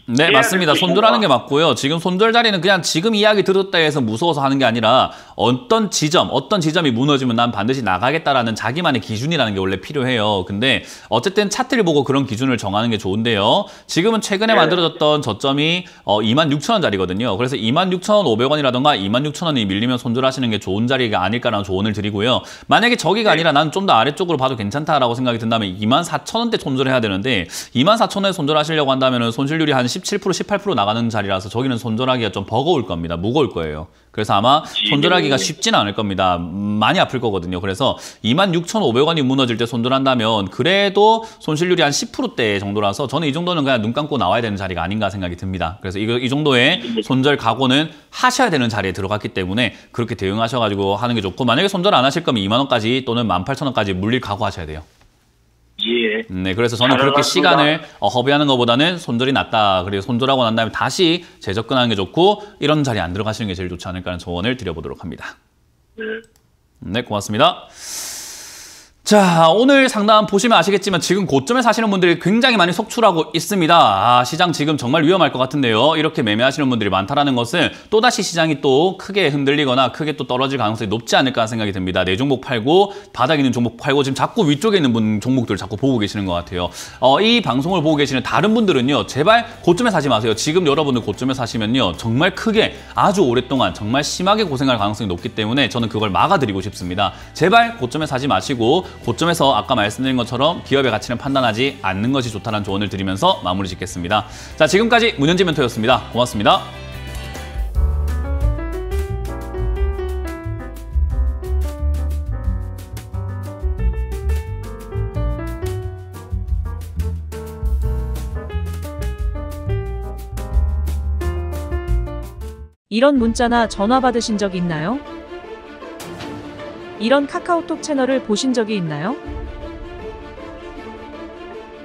Speaker 2: 네 맞습니다. 손절하는 게
Speaker 1: 맞고요. 지금 손절 자리는 그냥 지금 이야기 들었다 해서 무서워서 하는 게 아니라 어떤 지점, 어떤 지점이 무너지면 난 반드시 나가겠다라는 자기만의 기준이라는 게 원래 필요해요. 근데 어쨌든 차트를 보고 그런 기준을 정하는 게 좋은데요. 지금은 최근에 네. 만들어졌던 저점이 어, 26,000원 자리거든요. 그래서 26,500원이라던가 26,000원이 밀리면 손절하시는 게 좋은 자리가 아닐까라는 조언을 드리고요. 만약에 저기가 네. 아니라 난 좀 더 아래쪽으로 봐도 괜찮다라고 생각이 든다면 24,000원대 손절해야 되는데 24,000원에 손절하시려고 한다면 손실률이 한17% 18% 나가는 자리라서 저기는 손절하기가 좀 버거울 겁니다. 무거울 거예요. 그래서 아마 손절하기가 쉽진 않을 겁니다. 많이 아플 거거든요. 그래서 26,500원이 무너질 때 손절한다면 그래도 손실률이 한 10%대 정도라서 저는 이 정도는 그냥 눈 감고 나와야 되는 자리가 아닌가 생각이 듭니다. 그래서 이, 이 정도의 손절 각오는 하셔야 되는 자리에 들어갔기 때문에 그렇게 대응하셔가지고 하는 게 좋고 만약에 손절 안 하실 거면 2만 원까지 또는 18,000원까지 물릴 각오하셔야 돼요. 예. 네, 그래서 저는 그렇게 시간을 어, 허비하는 것보다는 손절이 낫다. 그리고 손절하고 난 다음에 다시 재접근하는 게 좋고 이런 자리에 안 들어가시는 게 제일 좋지 않을까 하는 조언을 드려보도록 합니다. 네, 네 고맙습니다. 자 오늘 상담 보시면 아시겠지만 지금 고점에 사시는 분들이 굉장히 많이 속출하고 있습니다. 아, 시장 지금 정말 위험할 것 같은데요. 이렇게 매매하시는 분들이 많다라는 것은 또다시 시장이 또 크게 흔들리거나 크게 또 떨어질 가능성이 높지 않을까 생각이 듭니다. 내 종목 팔고 바닥 있는 종목 팔고 지금 자꾸 위쪽에 있는 분 종목들 자꾸 보고 계시는 것 같아요. 어, 이 방송을 보고 계시는 다른 분들은요. 제발 고점에 사지 마세요. 지금 여러분들 고점에 사시면요. 정말 크게 아주 오랫동안 정말 심하게 고생할 가능성이 높기 때문에 저는 그걸 막아드리고 싶습니다. 제발 고점에 사지 마시고 고점에서 아까 말씀드린 것처럼 기업의 가치는 판단하지 않는 것이 좋다는 조언을 드리면서 마무리 짓겠습니다. 자, 지금까지 문현지 멘토였습니다. 고맙습니다. 이런 문자나 전화 받으신 적 있나요? 이런 카카오톡 채널을 보신 적이 있나요?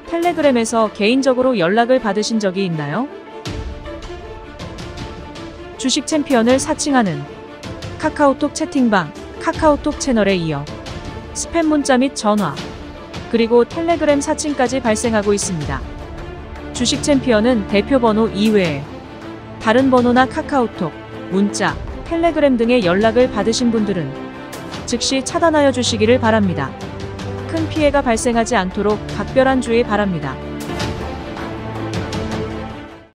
Speaker 1: 텔레그램에서 개인적으로 연락을 받으신 적이 있나요? 주식 챔피언을 사칭하는 카카오톡 채팅방, 카카오톡 채널에 이어 스팸 문자 및 전화, 그리고 텔레그램 사칭까지 발생하고 있습니다. 주식 챔피언은 대표 번호 이외에 다른 번호나 카카오톡, 문자, 텔레그램 등의 연락을 받으신 분들은 즉시 차단하여 주시기를 바랍니다. 큰 피해가 발생하지 않도록 각별한 주의 바랍니다.